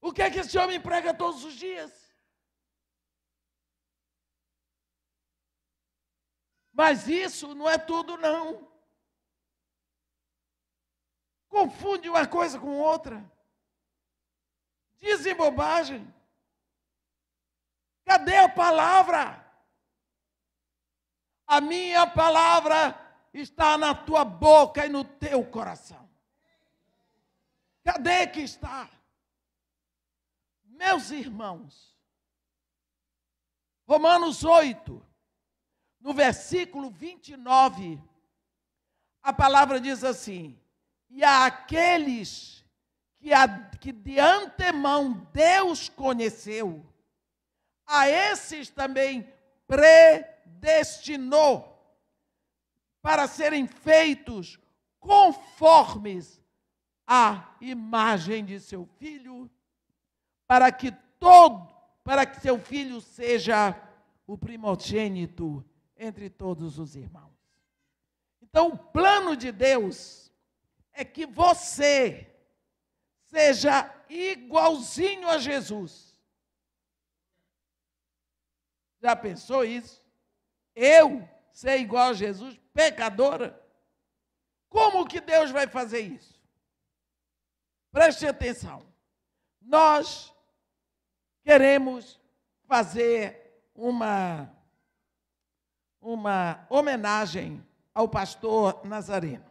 S1: O que é que esse homem prega todos os dias? Mas isso não é tudo, não. Confunde uma coisa com outra. Dizem bobagem. Cadê a palavra? A minha palavra está na tua boca e no teu coração. Cadê que está? Meus irmãos, Romanos 8, no versículo 29, a palavra diz assim: E a aqueles que, a, que de antemão Deus conheceu, a esses também predestinou destinou para serem feitos conformes à imagem de seu filho, para que todo, para que seu filho seja o primogênito entre todos os irmãos. Então, o plano de Deus é que você seja igualzinho a Jesus. Já pensou isso? eu ser igual a Jesus, pecadora? Como que Deus vai fazer isso? Preste atenção. Nós queremos fazer uma uma homenagem ao pastor Nazareno.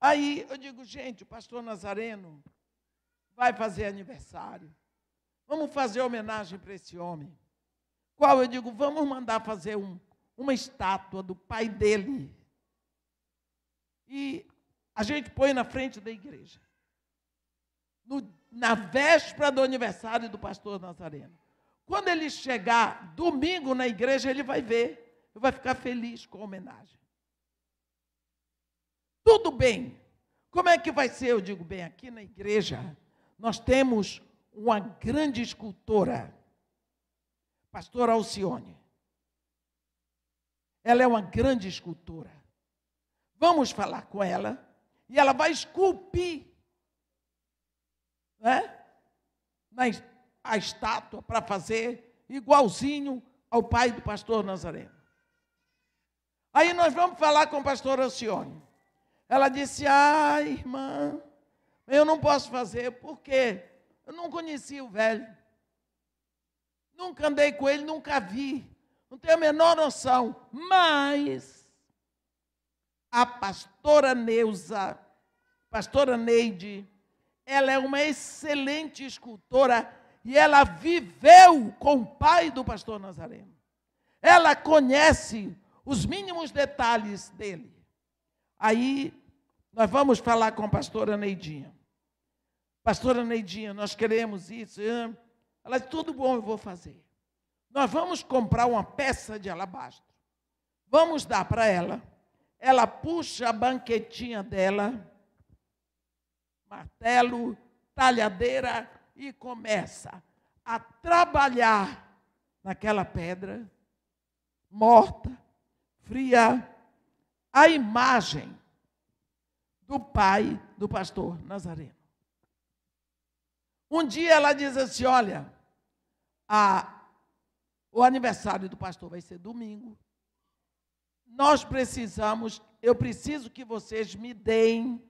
S1: Aí eu digo, gente, o pastor Nazareno vai fazer aniversário. Vamos fazer homenagem para esse homem. Qual? Eu digo, vamos mandar fazer um, uma estátua do pai dele. E a gente põe na frente da igreja. No, na véspera do aniversário do pastor Nazareno. Quando ele chegar domingo na igreja, ele vai ver. Ele vai ficar feliz com a homenagem. Tudo bem. Como é que vai ser? Eu digo, bem, aqui na igreja nós temos uma grande escultora pastora Alcione. Ela é uma grande escultora. Vamos falar com ela e ela vai esculpir né, a estátua para fazer igualzinho ao pai do pastor Nazareno. Aí nós vamos falar com o pastor Alcione. Ela disse: Ah, irmã, eu não posso fazer, porque Eu não conhecia o velho. Nunca andei com ele, nunca vi. Não tenho a menor noção. Mas a pastora Neuza, pastora Neide, ela é uma excelente escultora e ela viveu com o pai do pastor Nazareno. Ela conhece os mínimos detalhes dele. Aí nós vamos falar com a pastora Neidinha. Pastora Neidinha, nós queremos isso. Hein? Ela disse: tudo bom, eu vou fazer. Nós vamos comprar uma peça de alabastro. Vamos dar para ela. Ela puxa a banquetinha dela, martelo, talhadeira e começa a trabalhar naquela pedra morta, fria, a imagem do pai do pastor Nazareno. Um dia ela diz assim: Olha, a, o aniversário do pastor vai ser domingo. Nós precisamos, eu preciso que vocês me deem,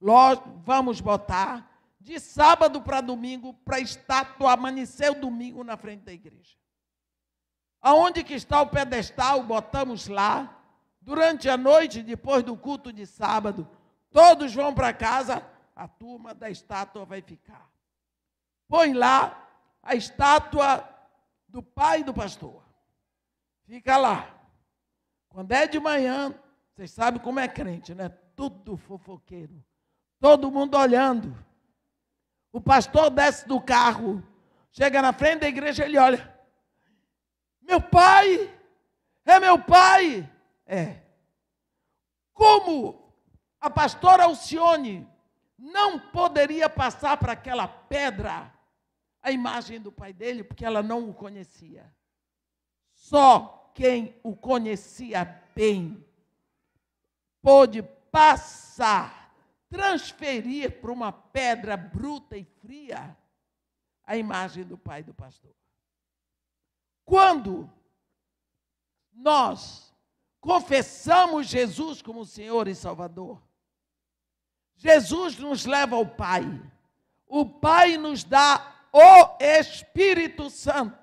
S1: nós vamos botar de sábado para domingo para a estátua amanhecer o domingo na frente da igreja. Aonde que está o pedestal, botamos lá. Durante a noite, depois do culto de sábado, todos vão para casa, a turma da estátua vai ficar. Põe lá a estátua do pai do pastor. Fica lá. Quando é de manhã, vocês sabem como é crente, né? Tudo fofoqueiro. Todo mundo olhando. O pastor desce do carro, chega na frente da igreja, ele olha. Meu pai! É meu pai! É. Como a pastora Alcione não poderia passar para aquela pedra a imagem do pai dele, porque ela não o conhecia. Só quem o conhecia bem pôde passar, transferir para uma pedra bruta e fria a imagem do pai do pastor. Quando nós confessamos Jesus como Senhor e Salvador, Jesus nos leva ao Pai. O Pai nos dá o Espírito Santo.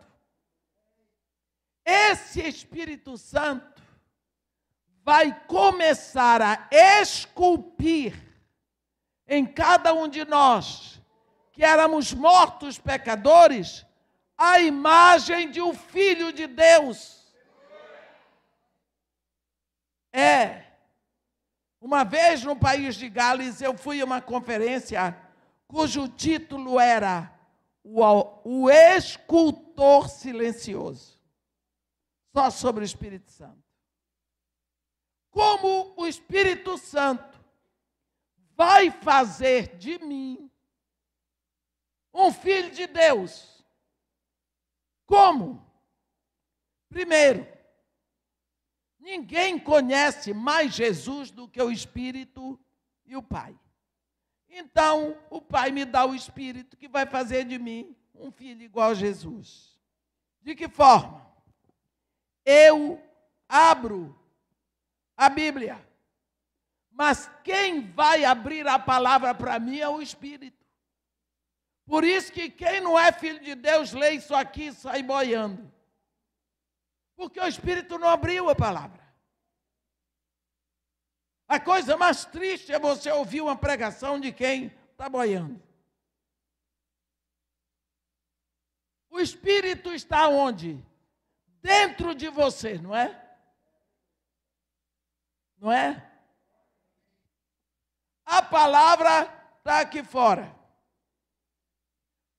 S1: Esse Espírito Santo vai começar a esculpir em cada um de nós, que éramos mortos pecadores, a imagem de um Filho de Deus. É. Uma vez no país de Gales, eu fui a uma conferência cujo título era o, escultor silencioso. Só sobre o Espírito Santo. Como o Espírito Santo vai fazer de mim um filho de Deus? Como? Primeiro, ninguém conhece mais Jesus do que o Espírito e o Pai. Então o Pai me dá o Espírito que vai fazer de mim um filho igual a Jesus. De que forma? Eu abro a Bíblia. Mas quem vai abrir a palavra para mim é o Espírito. Por isso que quem não é filho de Deus lê isso aqui e sai boiando. Porque o Espírito não abriu a palavra. A coisa mais triste é você ouvir uma pregação de quem está boiando. O espírito está onde? Dentro de você, não é? Não é? A palavra está aqui fora.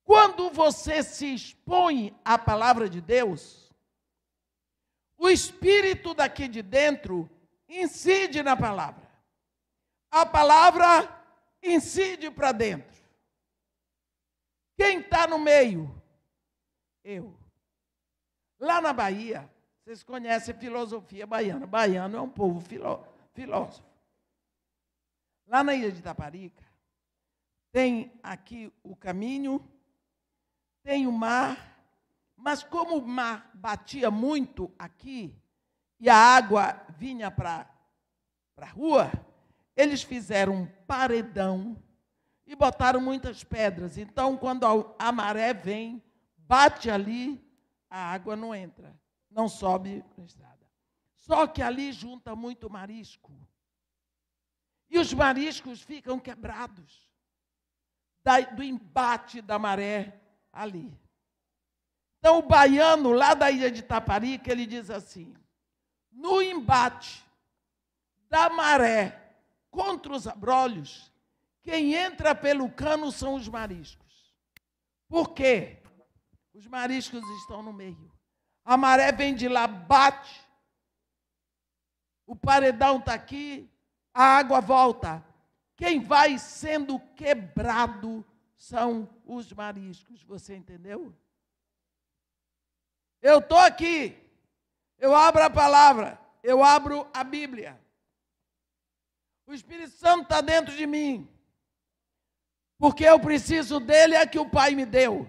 S1: Quando você se expõe à palavra de Deus, o espírito daqui de dentro incide na palavra. A palavra incide para dentro. Quem está no meio? Eu. Lá na Bahia, vocês conhecem a filosofia baiana. Baiano é um povo filó, filósofo. Lá na ilha de Itaparica, tem aqui o caminho, tem o mar, mas como o mar batia muito aqui, e a água vinha para a rua, eles fizeram um paredão e botaram muitas pedras. Então, quando a, a maré vem, bate ali, a água não entra, não sobe na estrada. Só que ali junta muito marisco. E os mariscos ficam quebrados da, do embate da maré ali. Então, o baiano lá da ilha de Taparica, ele diz assim: no embate da maré contra os abrolhos, quem entra pelo cano são os mariscos. Por quê? Os mariscos estão no meio. A maré vem de lá, bate. O paredão está aqui, a água volta. Quem vai sendo quebrado são os mariscos. Você entendeu? Eu estou aqui. Eu abro a palavra, eu abro a Bíblia. O Espírito Santo está dentro de mim, porque eu preciso dele, é que o Pai me deu.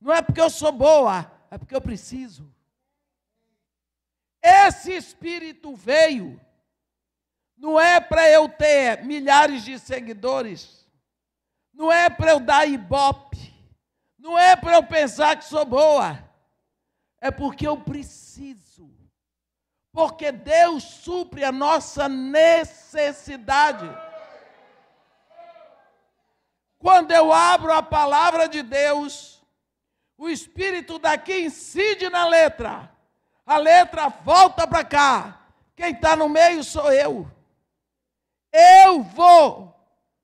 S1: Não é porque eu sou boa, é porque eu preciso. Esse Espírito veio, não é para eu ter milhares de seguidores, não é para eu dar ibope, não é para eu pensar que sou boa, é porque eu preciso porque Deus supre a nossa necessidade. Quando eu abro a palavra de Deus, o Espírito daqui incide na letra, a letra volta para cá. Quem está no meio sou eu. Eu vou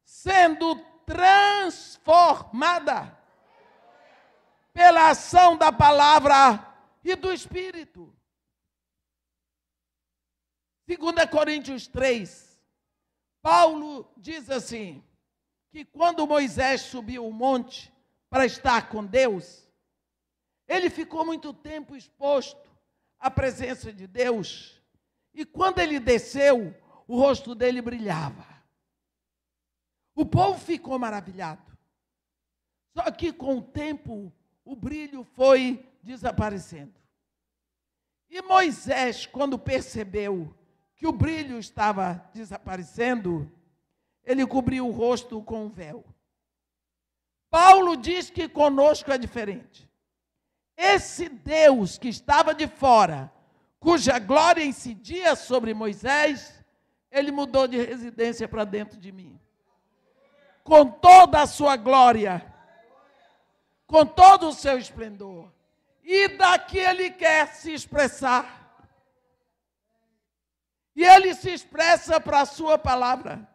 S1: sendo transformada pela ação da palavra e do Espírito. 2 Coríntios 3, Paulo diz assim: que quando Moisés subiu o monte para estar com Deus, ele ficou muito tempo exposto à presença de Deus, e quando ele desceu, o rosto dele brilhava. O povo ficou maravilhado. Só que com o tempo, o brilho foi desaparecendo. E Moisés, quando percebeu que o brilho estava desaparecendo, ele cobriu o rosto com um véu. Paulo diz que conosco é diferente. Esse Deus que estava de fora, cuja glória incidia sobre Moisés, ele mudou de residência para dentro de mim. Com toda a sua glória, com todo o seu esplendor. E daqui ele quer se expressar e ele se expressa para a sua palavra.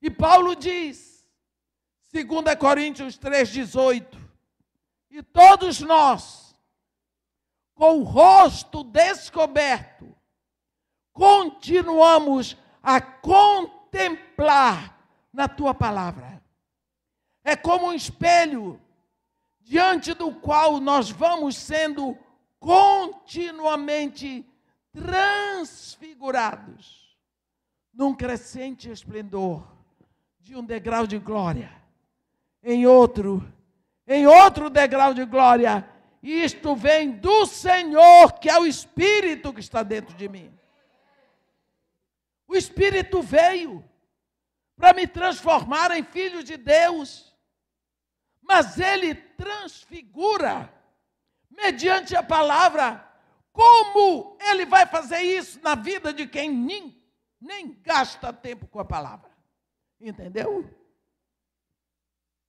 S1: E Paulo diz, 2 Coríntios 3,18: E todos nós, com o rosto descoberto, continuamos a contemplar na tua palavra. É como um espelho diante do qual nós vamos sendo continuamente transfigurados num crescente esplendor de um degrau de glória em outro, em outro degrau de glória. Isto vem do Senhor, que é o Espírito que está dentro de mim. O Espírito veio para me transformar em filho de Deus, mas ele transfigura mediante a palavra como ele vai fazer isso na vida de quem nem, nem gasta tempo com a palavra? Entendeu?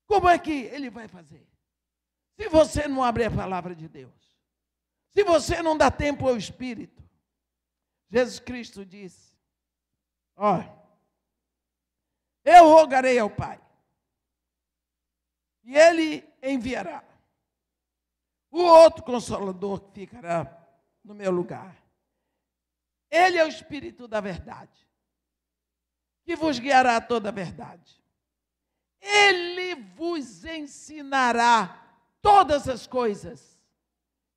S1: Como é que ele vai fazer? Se você não abre a palavra de Deus, se você não dá tempo ao Espírito, Jesus Cristo disse: Ó, eu rogarei ao Pai, e ele enviará o outro consolador que ficará no meu lugar. Ele é o Espírito da verdade, que vos guiará a toda a verdade. Ele vos ensinará todas as coisas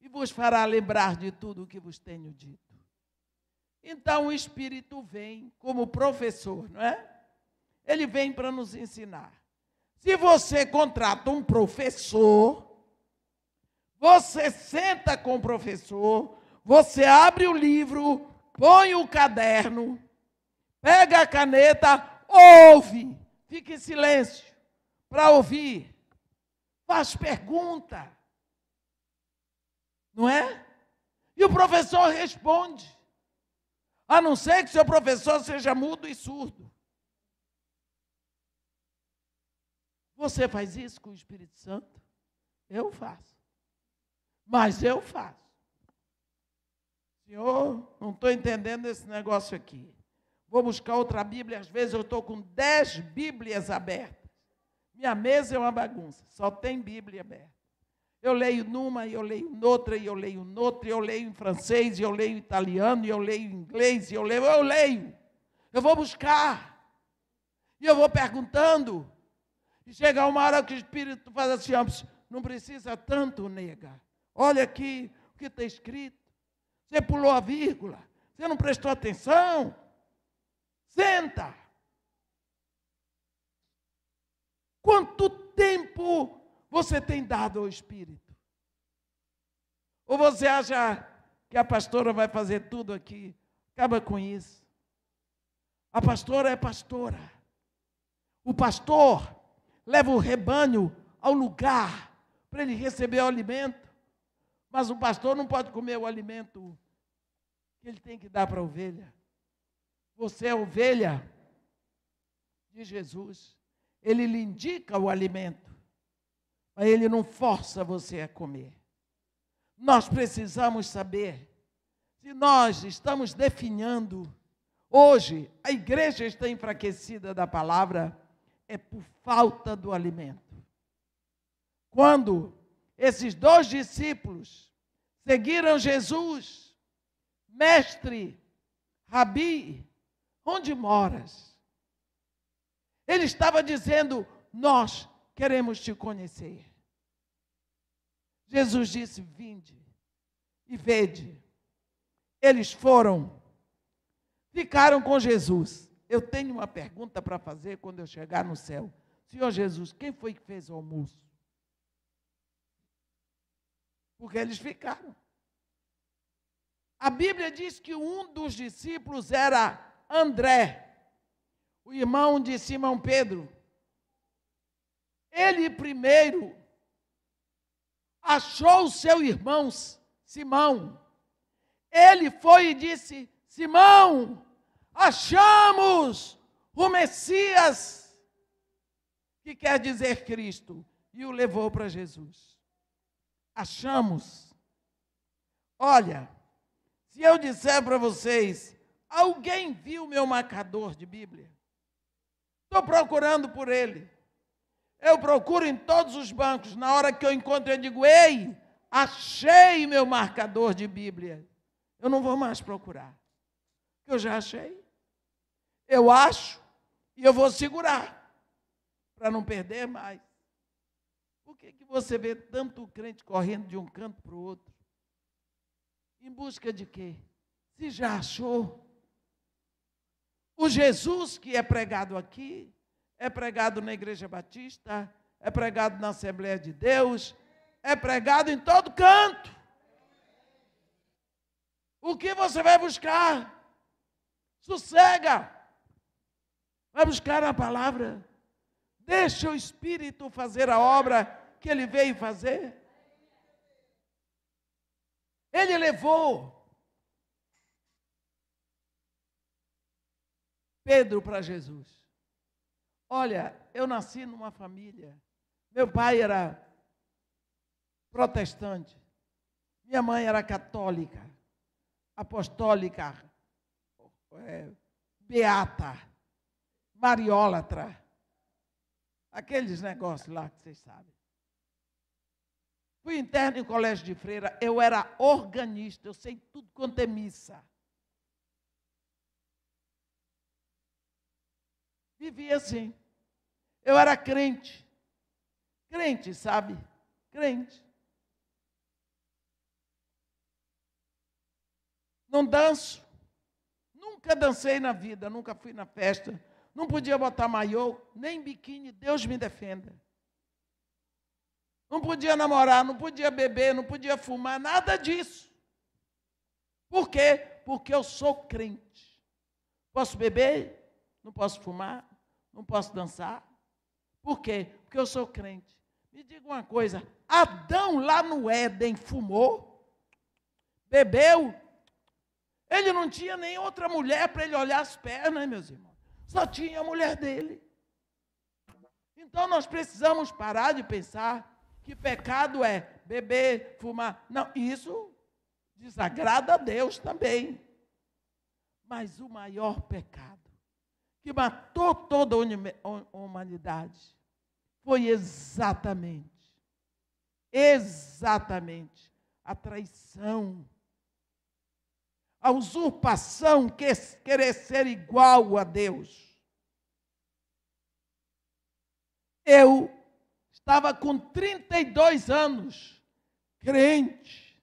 S1: e vos fará lembrar de tudo o que vos tenho dito. Então o Espírito vem como professor, não é? Ele vem para nos ensinar. Se você contrata um professor, você senta com o professor, você abre o livro, põe o caderno, pega a caneta, ouve, fique em silêncio para ouvir. Faz pergunta. Não é? E o professor responde. A não ser que seu professor seja mudo e surdo. Você faz isso com o Espírito Santo? Eu faço. Mas eu faço. Senhor, não estou entendendo esse negócio aqui. Vou buscar outra Bíblia. Às vezes eu estou com dez Bíblias abertas. Minha mesa é uma bagunça, só tem Bíblia aberta. Eu leio numa, e eu leio noutra, e eu leio noutra, e eu leio em francês, e eu leio italiano, e eu leio inglês, e eu leio, eu leio. Eu vou buscar. E eu vou perguntando. E chega uma hora que o Espírito faz assim, não precisa tanto, nega. Olha aqui o que está escrito. Você pulou a vírgula. Você não prestou atenção. Senta. Quanto tempo você tem dado ao Espírito? Ou você acha que a pastora vai fazer tudo aqui? Acaba com isso. A pastora é pastora. O pastor leva o rebanho ao lugar para ele receber o alimento. Mas o pastor não pode comer o alimento que ele tem que dar para a ovelha. Você é ovelha de Jesus. Ele lhe indica o alimento, mas ele não força você a comer. Nós precisamos saber se nós estamos definhando. Hoje, a igreja está enfraquecida da palavra, é por falta do alimento. Quando esses dois discípulos seguiram Jesus, mestre, rabi, onde moras? Ele estava dizendo: Nós queremos te conhecer. Jesus disse: Vinde e vede. Eles foram, ficaram com Jesus. Eu tenho uma pergunta para fazer quando eu chegar no céu. Senhor Jesus, quem foi que fez o almoço? Porque eles ficaram. A Bíblia diz que um dos discípulos era André, o irmão de Simão Pedro. Ele primeiro achou o seu irmão Simão. Ele foi e disse: Simão, achamos o Messias, que quer dizer Cristo, e o levou para Jesus achamos. Olha, se eu disser para vocês, alguém viu meu marcador de Bíblia? Estou procurando por ele. Eu procuro em todos os bancos. Na hora que eu encontro, eu digo: Ei, achei meu marcador de Bíblia. Eu não vou mais procurar. Eu já achei. Eu acho e eu vou segurar para não perder mais que, é que você vê tanto crente correndo de um canto para o outro? Em busca de quê? Se já achou. O Jesus que é pregado aqui, é pregado na Igreja Batista, é pregado na Assembleia de Deus, é pregado em todo canto. O que você vai buscar? Sossega. Vai buscar a palavra. Deixa o Espírito fazer a obra que ele veio fazer. Ele levou Pedro para Jesus. Olha, eu nasci numa família. Meu pai era protestante. Minha mãe era católica, apostólica, é, beata, mariólatra. Aqueles negócios lá que vocês sabem. Fui interno em colégio de freira, eu era organista, eu sei tudo quanto é missa. Vivia assim. Eu era crente. Crente, sabe? Crente. Não danço. Nunca dancei na vida, nunca fui na festa. Não podia botar maiô, nem biquíni, Deus me defenda. Não podia namorar, não podia beber, não podia fumar, nada disso. Por quê? Porque eu sou crente. Posso beber? Não posso fumar? Não posso dançar? Por quê? Porque eu sou crente. Me diga uma coisa: Adão lá no Éden fumou? Bebeu? Ele não tinha nem outra mulher para ele olhar as pernas, né, meus irmãos. Só tinha a mulher dele. Então nós precisamos parar de pensar que pecado é beber, fumar. Não, isso desagrada a Deus também. Mas o maior pecado que matou toda a humanidade foi exatamente, exatamente a traição, a usurpação, querer ser igual a Deus. Eu estava com 32 anos, crente,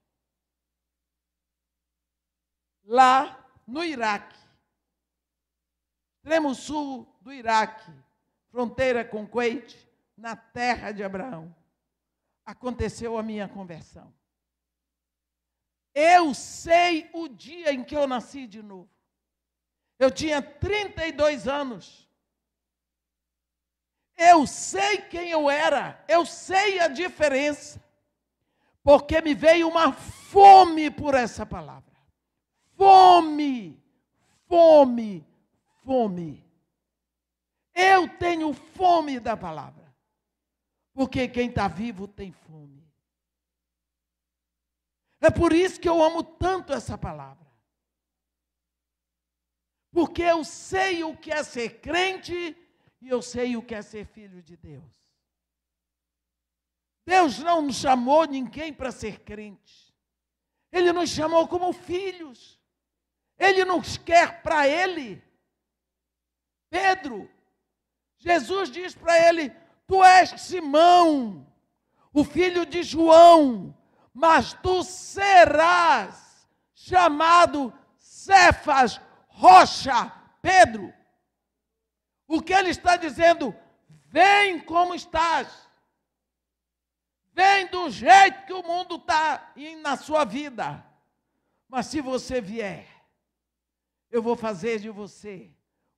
S1: lá no Iraque, extremo sul do Iraque, fronteira com Kuwait, na terra de Abraão, aconteceu a minha conversão. Eu sei o dia em que eu nasci de novo. Eu tinha 32 anos. Eu sei quem eu era, eu sei a diferença, porque me veio uma fome por essa palavra. Fome, fome, fome. Eu tenho fome da palavra, porque quem está vivo tem fome. É por isso que eu amo tanto essa palavra. Porque eu sei o que é ser crente e eu sei o que é ser filho de Deus. Deus não nos chamou ninguém para ser crente. Ele nos chamou como filhos. Ele nos quer para Ele. Pedro, Jesus diz para ele: Tu és Simão, o filho de João, mas tu serás chamado Cefas, rocha, Pedro. Porque ele está dizendo: vem como estás. Vem do jeito que o mundo está na sua vida. Mas se você vier, eu vou fazer de você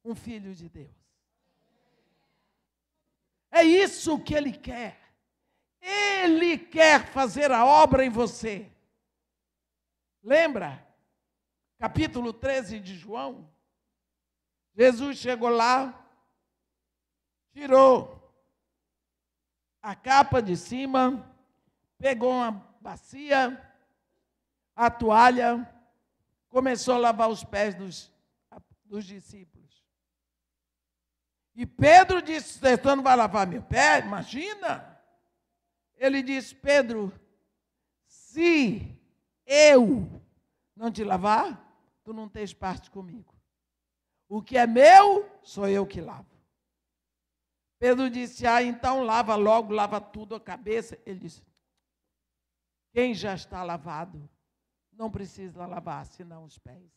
S1: um filho de Deus. É isso que ele quer. Ele quer fazer a obra em você. Lembra? Capítulo 13 de João. Jesus chegou lá, tirou a capa de cima, pegou uma bacia, a toalha, começou a lavar os pés dos, dos discípulos. E Pedro disse: Você não vai lavar meu pé? Imagina! Ele disse: Pedro, se eu não te lavar, tu não tens parte comigo. O que é meu, sou eu que lavo. Pedro disse: Ah, então lava logo, lava tudo a cabeça. Ele disse: Quem já está lavado, não precisa lavar, senão os pés.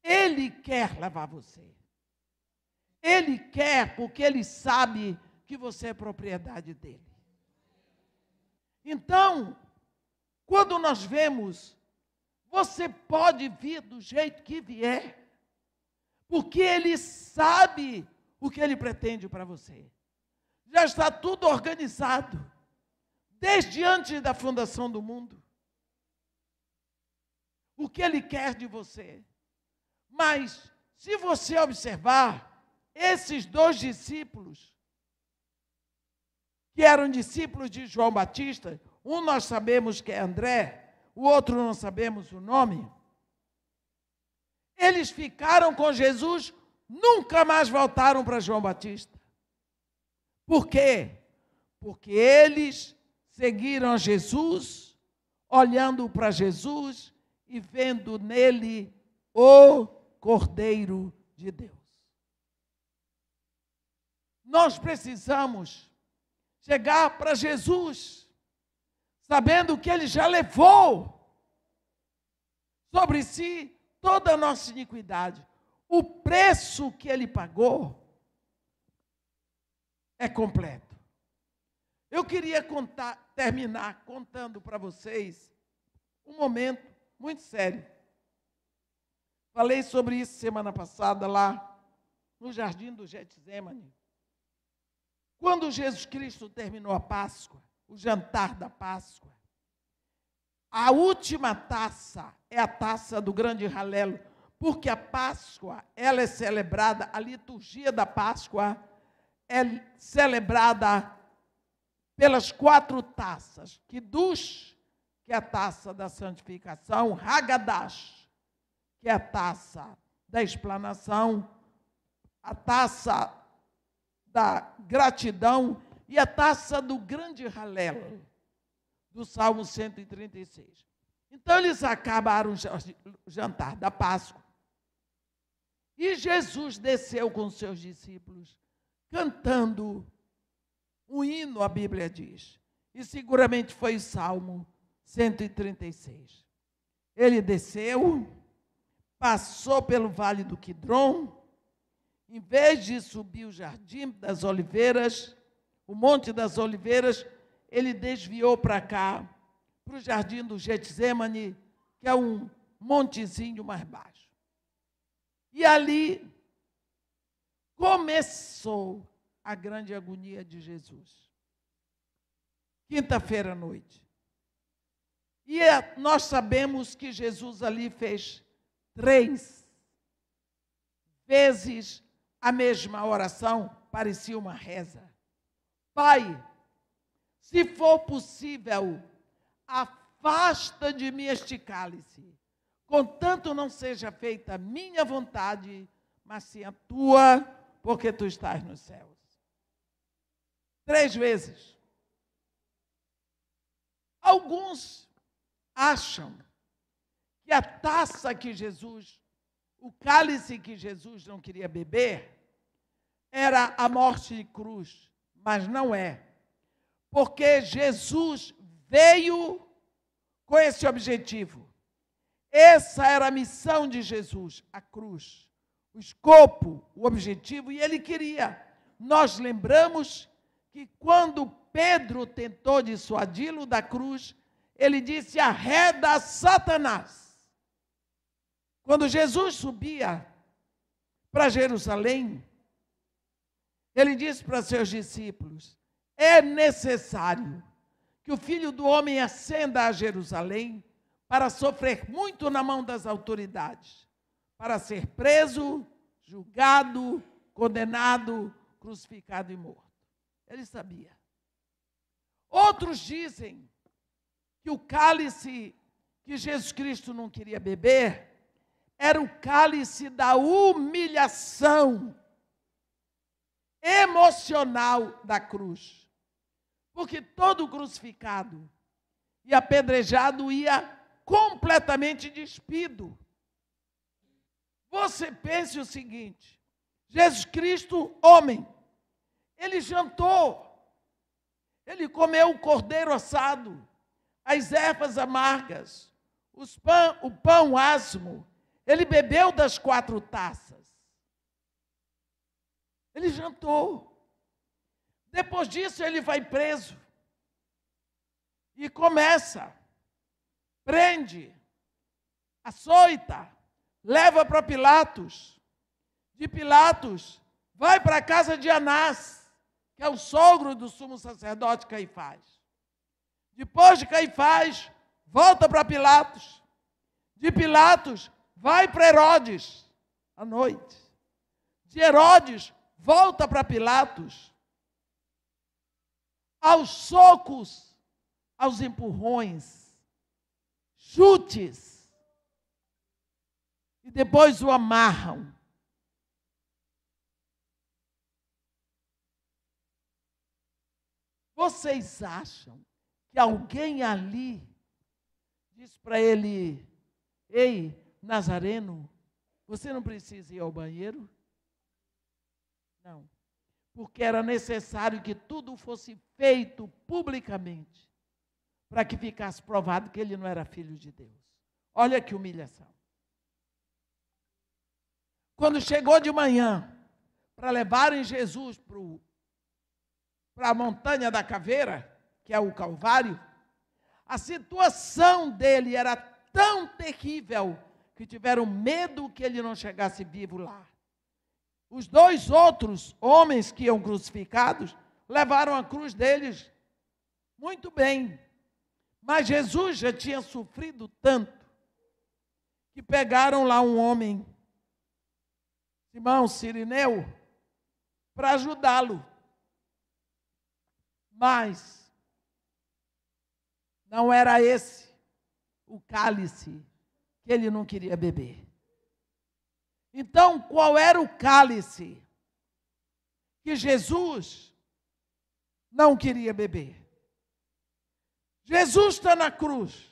S1: Ele quer lavar você. Ele quer, porque ele sabe que você é propriedade dele. Então, quando nós vemos, você pode vir do jeito que vier, porque ele sabe o que ele pretende para você. Já está tudo organizado, desde antes da fundação do mundo. O que ele quer de você. Mas, se você observar, esses dois discípulos, que eram discípulos de João Batista, um nós sabemos que é André, o outro não sabemos o nome, eles ficaram com Jesus nunca mais voltaram para João Batista. Por quê? Porque eles seguiram Jesus, olhando para Jesus e vendo nele o Cordeiro de Deus. Nós precisamos chegar para Jesus, sabendo que ele já levou sobre si toda a nossa iniquidade o preço que ele pagou é completo. Eu queria contar, terminar contando para vocês um momento muito sério. Falei sobre isso semana passada lá no jardim do Getsemane. Quando Jesus Cristo terminou a Páscoa, o jantar da Páscoa, a última taça é a taça do grande ralelo porque a Páscoa, ela é celebrada, a liturgia da Páscoa é celebrada pelas quatro taças, que dos que é a taça da santificação, Hagadash, que é a taça da explanação, a taça da gratidão e a taça do grande ralelo, do Salmo 136. Então eles acabaram o jantar da Páscoa e Jesus desceu com seus discípulos, cantando um hino, a Bíblia diz. E seguramente foi o Salmo 136. Ele desceu, passou pelo vale do Quidron, em vez de subir o jardim das oliveiras, o monte das oliveiras, ele desviou para cá, para o jardim do Getsemane, que é um montezinho mais baixo. E ali começou a grande agonia de Jesus. Quinta-feira à noite. E eh, nós sabemos que Jesus ali fez três vezes a mesma oração, parecia uma reza. Pai, se for possível, afasta de mim este cálice. Contanto não seja feita a minha vontade, mas sim a tua, porque tu estás nos céus. Três vezes. Alguns acham que a taça que Jesus, o cálice que Jesus não queria beber, era a morte de cruz, mas não é. Porque Jesus veio com esse objetivo essa era a missão de Jesus, a cruz, o escopo, o objetivo, e ele queria. Nós lembramos que quando Pedro tentou dissuadi-lo da cruz, ele disse: arreda Satanás. Quando Jesus subia para Jerusalém, ele disse para seus discípulos: é necessário que o filho do homem ascenda a Jerusalém para sofrer muito na mão das autoridades, para ser preso, julgado, condenado, crucificado e morto. Ele sabia. Outros dizem que o cálice que Jesus Cristo não queria beber era o cálice da humilhação emocional da cruz. Porque todo crucificado e apedrejado ia completamente despido. Você pense o seguinte: Jesus Cristo, homem, ele jantou, ele comeu o cordeiro assado, as ervas amargas, pão, o pão asmo, ele bebeu das quatro taças. Ele jantou. Depois disso, ele vai preso. E começa prende, açoita, leva para Pilatos. De Pilatos, vai para a casa de Anás, que é o sogro do sumo sacerdote Caifás. Depois de Caifás, volta para Pilatos. De Pilatos, vai para Herodes, à noite. De Herodes, volta para Pilatos. Aos socos, aos empurrões, chutes. E depois o amarram. Vocês acham que alguém ali diz para ele: Ei, Nazareno, você não precisa ir ao banheiro? Não. Porque era necessário que tudo fosse feito publicamente para que ficasse provado que ele não era filho de Deus. Olha que humilhação. Quando chegou de manhã para levarem Jesus para a montanha da caveira, que é o Calvário, a situação dele era tão terrível que tiveram medo que ele não chegasse vivo lá. Os dois outros homens que iam crucificados levaram a cruz deles muito bem, mas Jesus já tinha sofrido tanto que pegaram lá um homem, Simão Sirineu, para ajudá-lo. Mas não era esse o cálice que ele não queria beber. Então, qual era o cálice que Jesus não queria beber? Jesus está na cruz.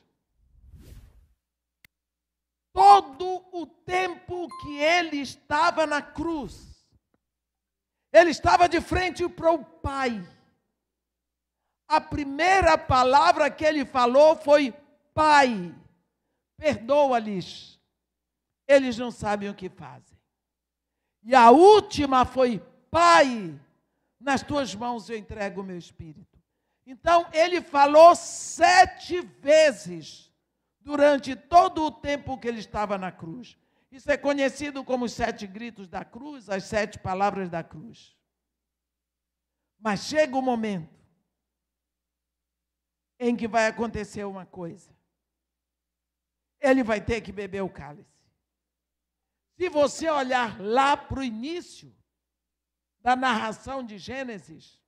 S1: Todo o tempo que ele estava na cruz, ele estava de frente para o Pai. A primeira palavra que ele falou foi: Pai, perdoa-lhes, eles não sabem o que fazem. E a última foi: Pai, nas tuas mãos eu entrego o meu espírito. Então ele falou sete vezes durante todo o tempo que ele estava na cruz. Isso é conhecido como os sete gritos da cruz, as sete palavras da cruz. Mas chega o momento em que vai acontecer uma coisa. Ele vai ter que beber o cálice. Se você olhar lá para o início da narração de Gênesis,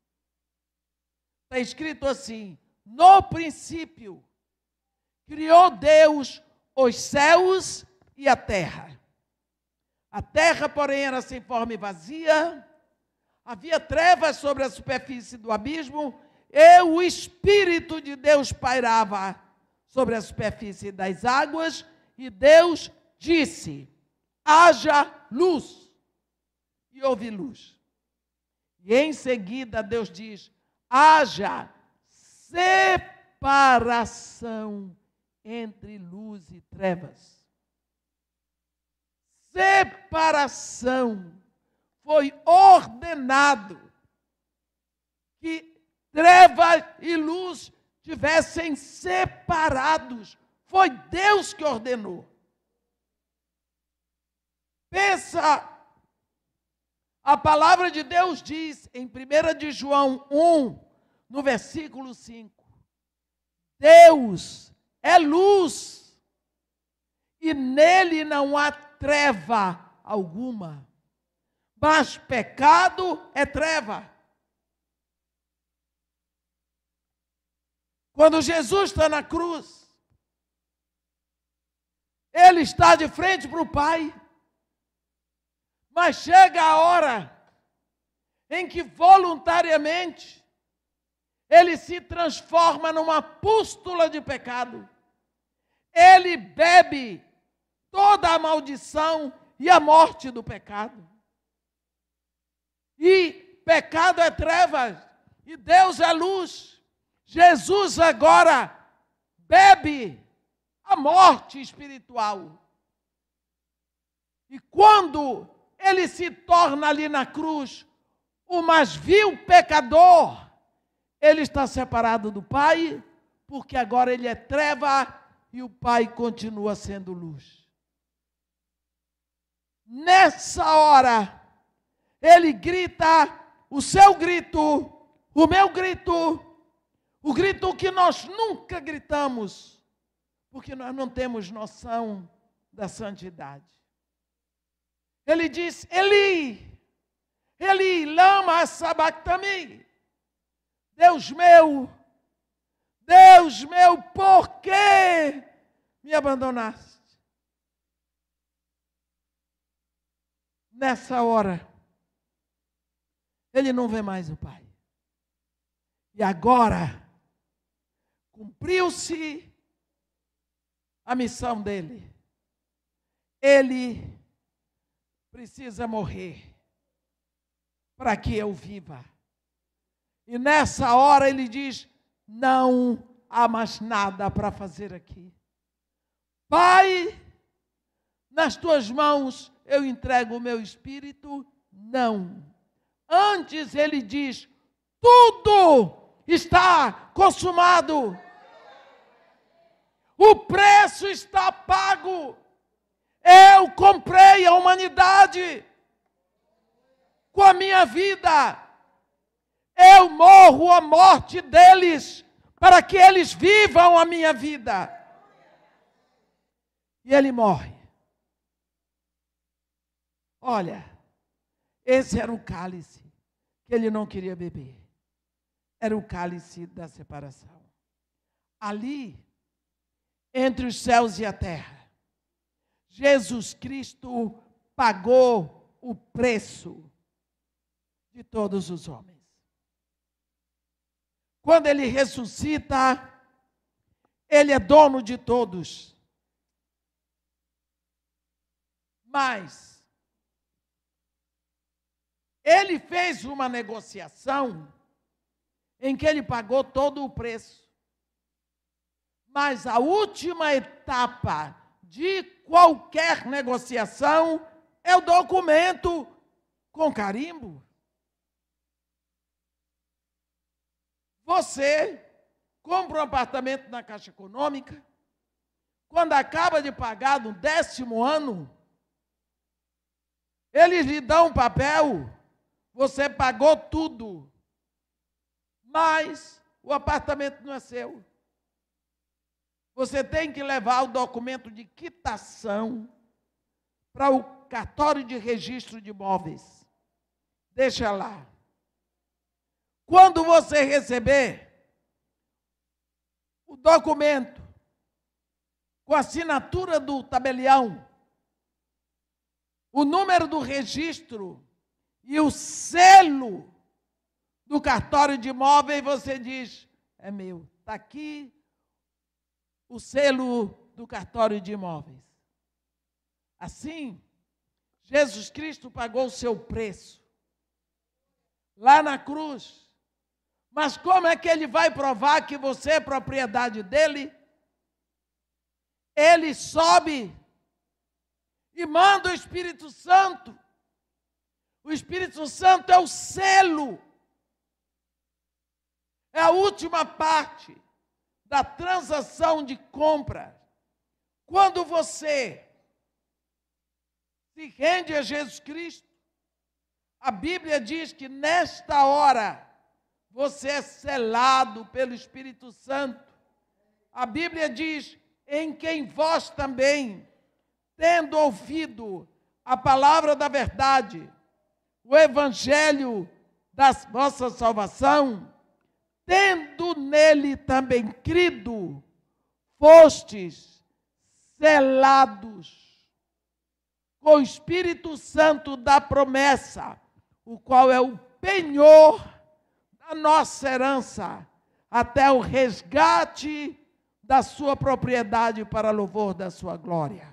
S1: está escrito assim: no princípio criou Deus os céus e a terra. A terra, porém, era sem forma e vazia, havia trevas sobre a superfície do abismo, e o Espírito de Deus pairava sobre a superfície das águas, e Deus disse: haja luz. E houve luz. E em seguida Deus diz: haja separação entre luz e trevas. Separação foi ordenado que trevas e luz tivessem separados. Foi Deus que ordenou. Pensa, a palavra de Deus diz em 1 de João 1, no versículo 5. Deus é luz e nele não há treva alguma. Mas pecado é treva. Quando Jesus está na cruz, ele está de frente para o Pai. Mas chega a hora em que voluntariamente ele se transforma numa pústula de pecado. Ele bebe toda a maldição e a morte do pecado. E pecado é trevas, e Deus é luz. Jesus agora bebe a morte espiritual. E quando ele se torna ali na cruz o mais vil pecador, ele está separado do Pai, porque agora ele é treva e o Pai continua sendo luz. Nessa hora, ele grita o seu grito, o meu grito, o grito que nós nunca gritamos, porque nós não temos noção da santidade. Ele diz: Eli, Eli, lama sabactami. Deus meu, Deus meu, por que me abandonaste? Nessa hora, ele não vê mais o Pai. E agora, cumpriu-se a missão dele. Ele precisa morrer para que eu viva. E nessa hora ele diz: Não há mais nada para fazer aqui. Pai, nas tuas mãos eu entrego o meu espírito. Não. Antes ele diz: Tudo está consumado. O preço está pago. Eu comprei a humanidade com a minha vida eu morro a morte deles, para que eles vivam a minha vida. E ele morre. Olha, esse era o cálice que ele não queria beber. Era o cálice da separação. Ali, entre os céus e a terra, Jesus Cristo pagou o preço de todos os homens. Quando ele ressuscita, ele é dono de todos. Mas ele fez uma negociação em que ele pagou todo o preço. Mas a última etapa de qualquer negociação é o documento com carimbo. Você compra um apartamento na Caixa Econômica, quando acaba de pagar no décimo ano, eles lhe dão um papel, você pagou tudo, mas o apartamento não é seu. Você tem que levar o documento de quitação para o cartório de registro de imóveis. Deixa lá. Quando você receber o documento com a assinatura do tabelião, o número do registro e o selo do cartório de imóveis, você diz: é meu, está aqui o selo do cartório de imóveis. Assim, Jesus Cristo pagou o seu preço. Lá na cruz, mas como é que ele vai provar que você é propriedade dele? Ele sobe e manda o Espírito Santo. O Espírito Santo é o selo, é a última parte da transação de compra. Quando você se rende a Jesus Cristo, a Bíblia diz que nesta hora você é selado pelo Espírito Santo. A Bíblia diz: em quem vós também, tendo ouvido a palavra da verdade, o evangelho da vossa salvação, tendo nele também crido, fostes selados com o Espírito Santo da promessa, o qual é o penhor a nossa herança até o resgate da sua propriedade para louvor da sua glória.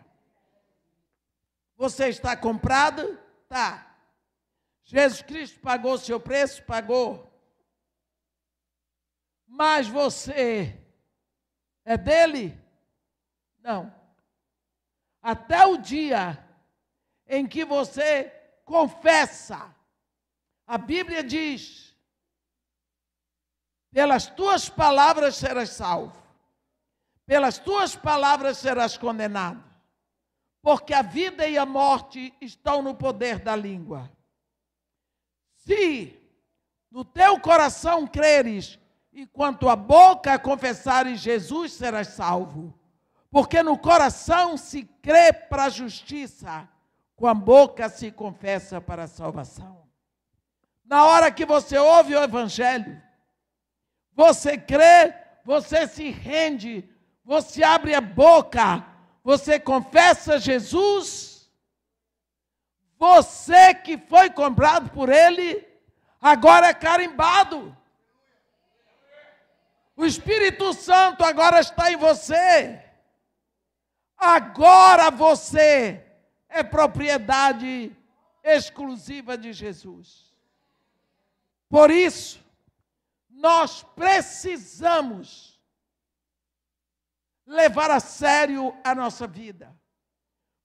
S1: Você está comprado? Tá. Jesus Cristo pagou seu preço? Pagou. Mas você é dele? Não. Até o dia em que você confessa. A Bíblia diz pelas tuas palavras serás salvo, pelas tuas palavras serás condenado, porque a vida e a morte estão no poder da língua. Se no teu coração creres e com a tua boca confessares Jesus, serás salvo. Porque no coração se crê para a justiça, com a boca se confessa para a salvação. Na hora que você ouve o Evangelho, você crê, você se rende, você abre a boca, você confessa Jesus. Você que foi comprado por Ele, agora é carimbado. O Espírito Santo agora está em você. Agora você é propriedade exclusiva de Jesus. Por isso, nós precisamos levar a sério a nossa vida.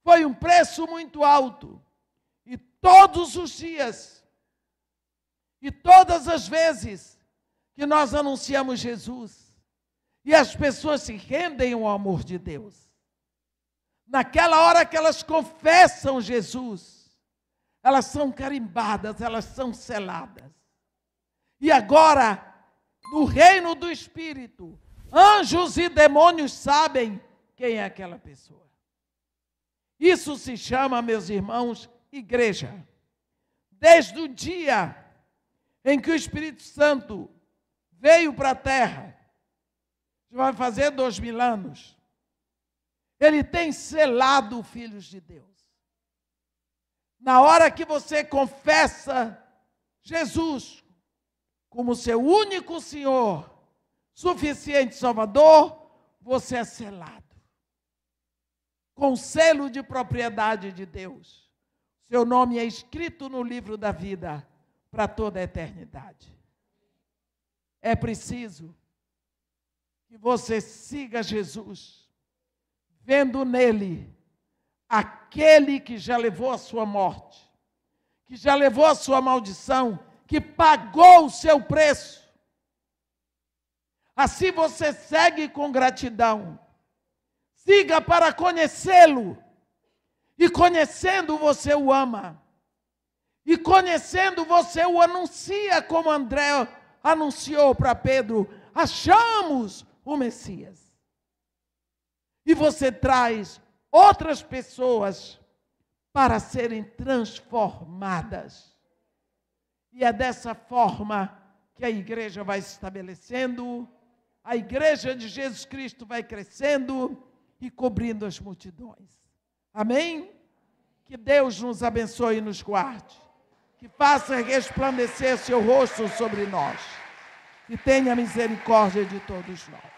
S1: Foi um preço muito alto. E todos os dias, e todas as vezes que nós anunciamos Jesus, e as pessoas se rendem ao amor de Deus. Naquela hora que elas confessam Jesus, elas são carimbadas, elas são seladas. E agora do reino do Espírito, anjos e demônios sabem quem é aquela pessoa. Isso se chama, meus irmãos, igreja. Desde o dia em que o Espírito Santo veio para a terra, vai fazer dois mil anos, ele tem selado filhos de Deus. Na hora que você confessa Jesus como seu único Senhor, suficiente Salvador, você é selado. Com selo de propriedade de Deus. Seu nome é escrito no livro da vida para toda a eternidade. É preciso que você siga Jesus, vendo nele aquele que já levou a sua morte, que já levou a sua maldição que pagou o seu preço. Assim você segue com gratidão. Siga para conhecê-lo. E conhecendo você o ama. E conhecendo você o anuncia como André anunciou para Pedro: achamos o Messias. E você traz outras pessoas para serem transformadas e é dessa forma que a igreja vai se estabelecendo, a igreja de Jesus Cristo vai crescendo e cobrindo as multidões. Amém? Que Deus nos abençoe e nos guarde. Que faça resplandecer seu rosto sobre nós. E tenha misericórdia de todos nós.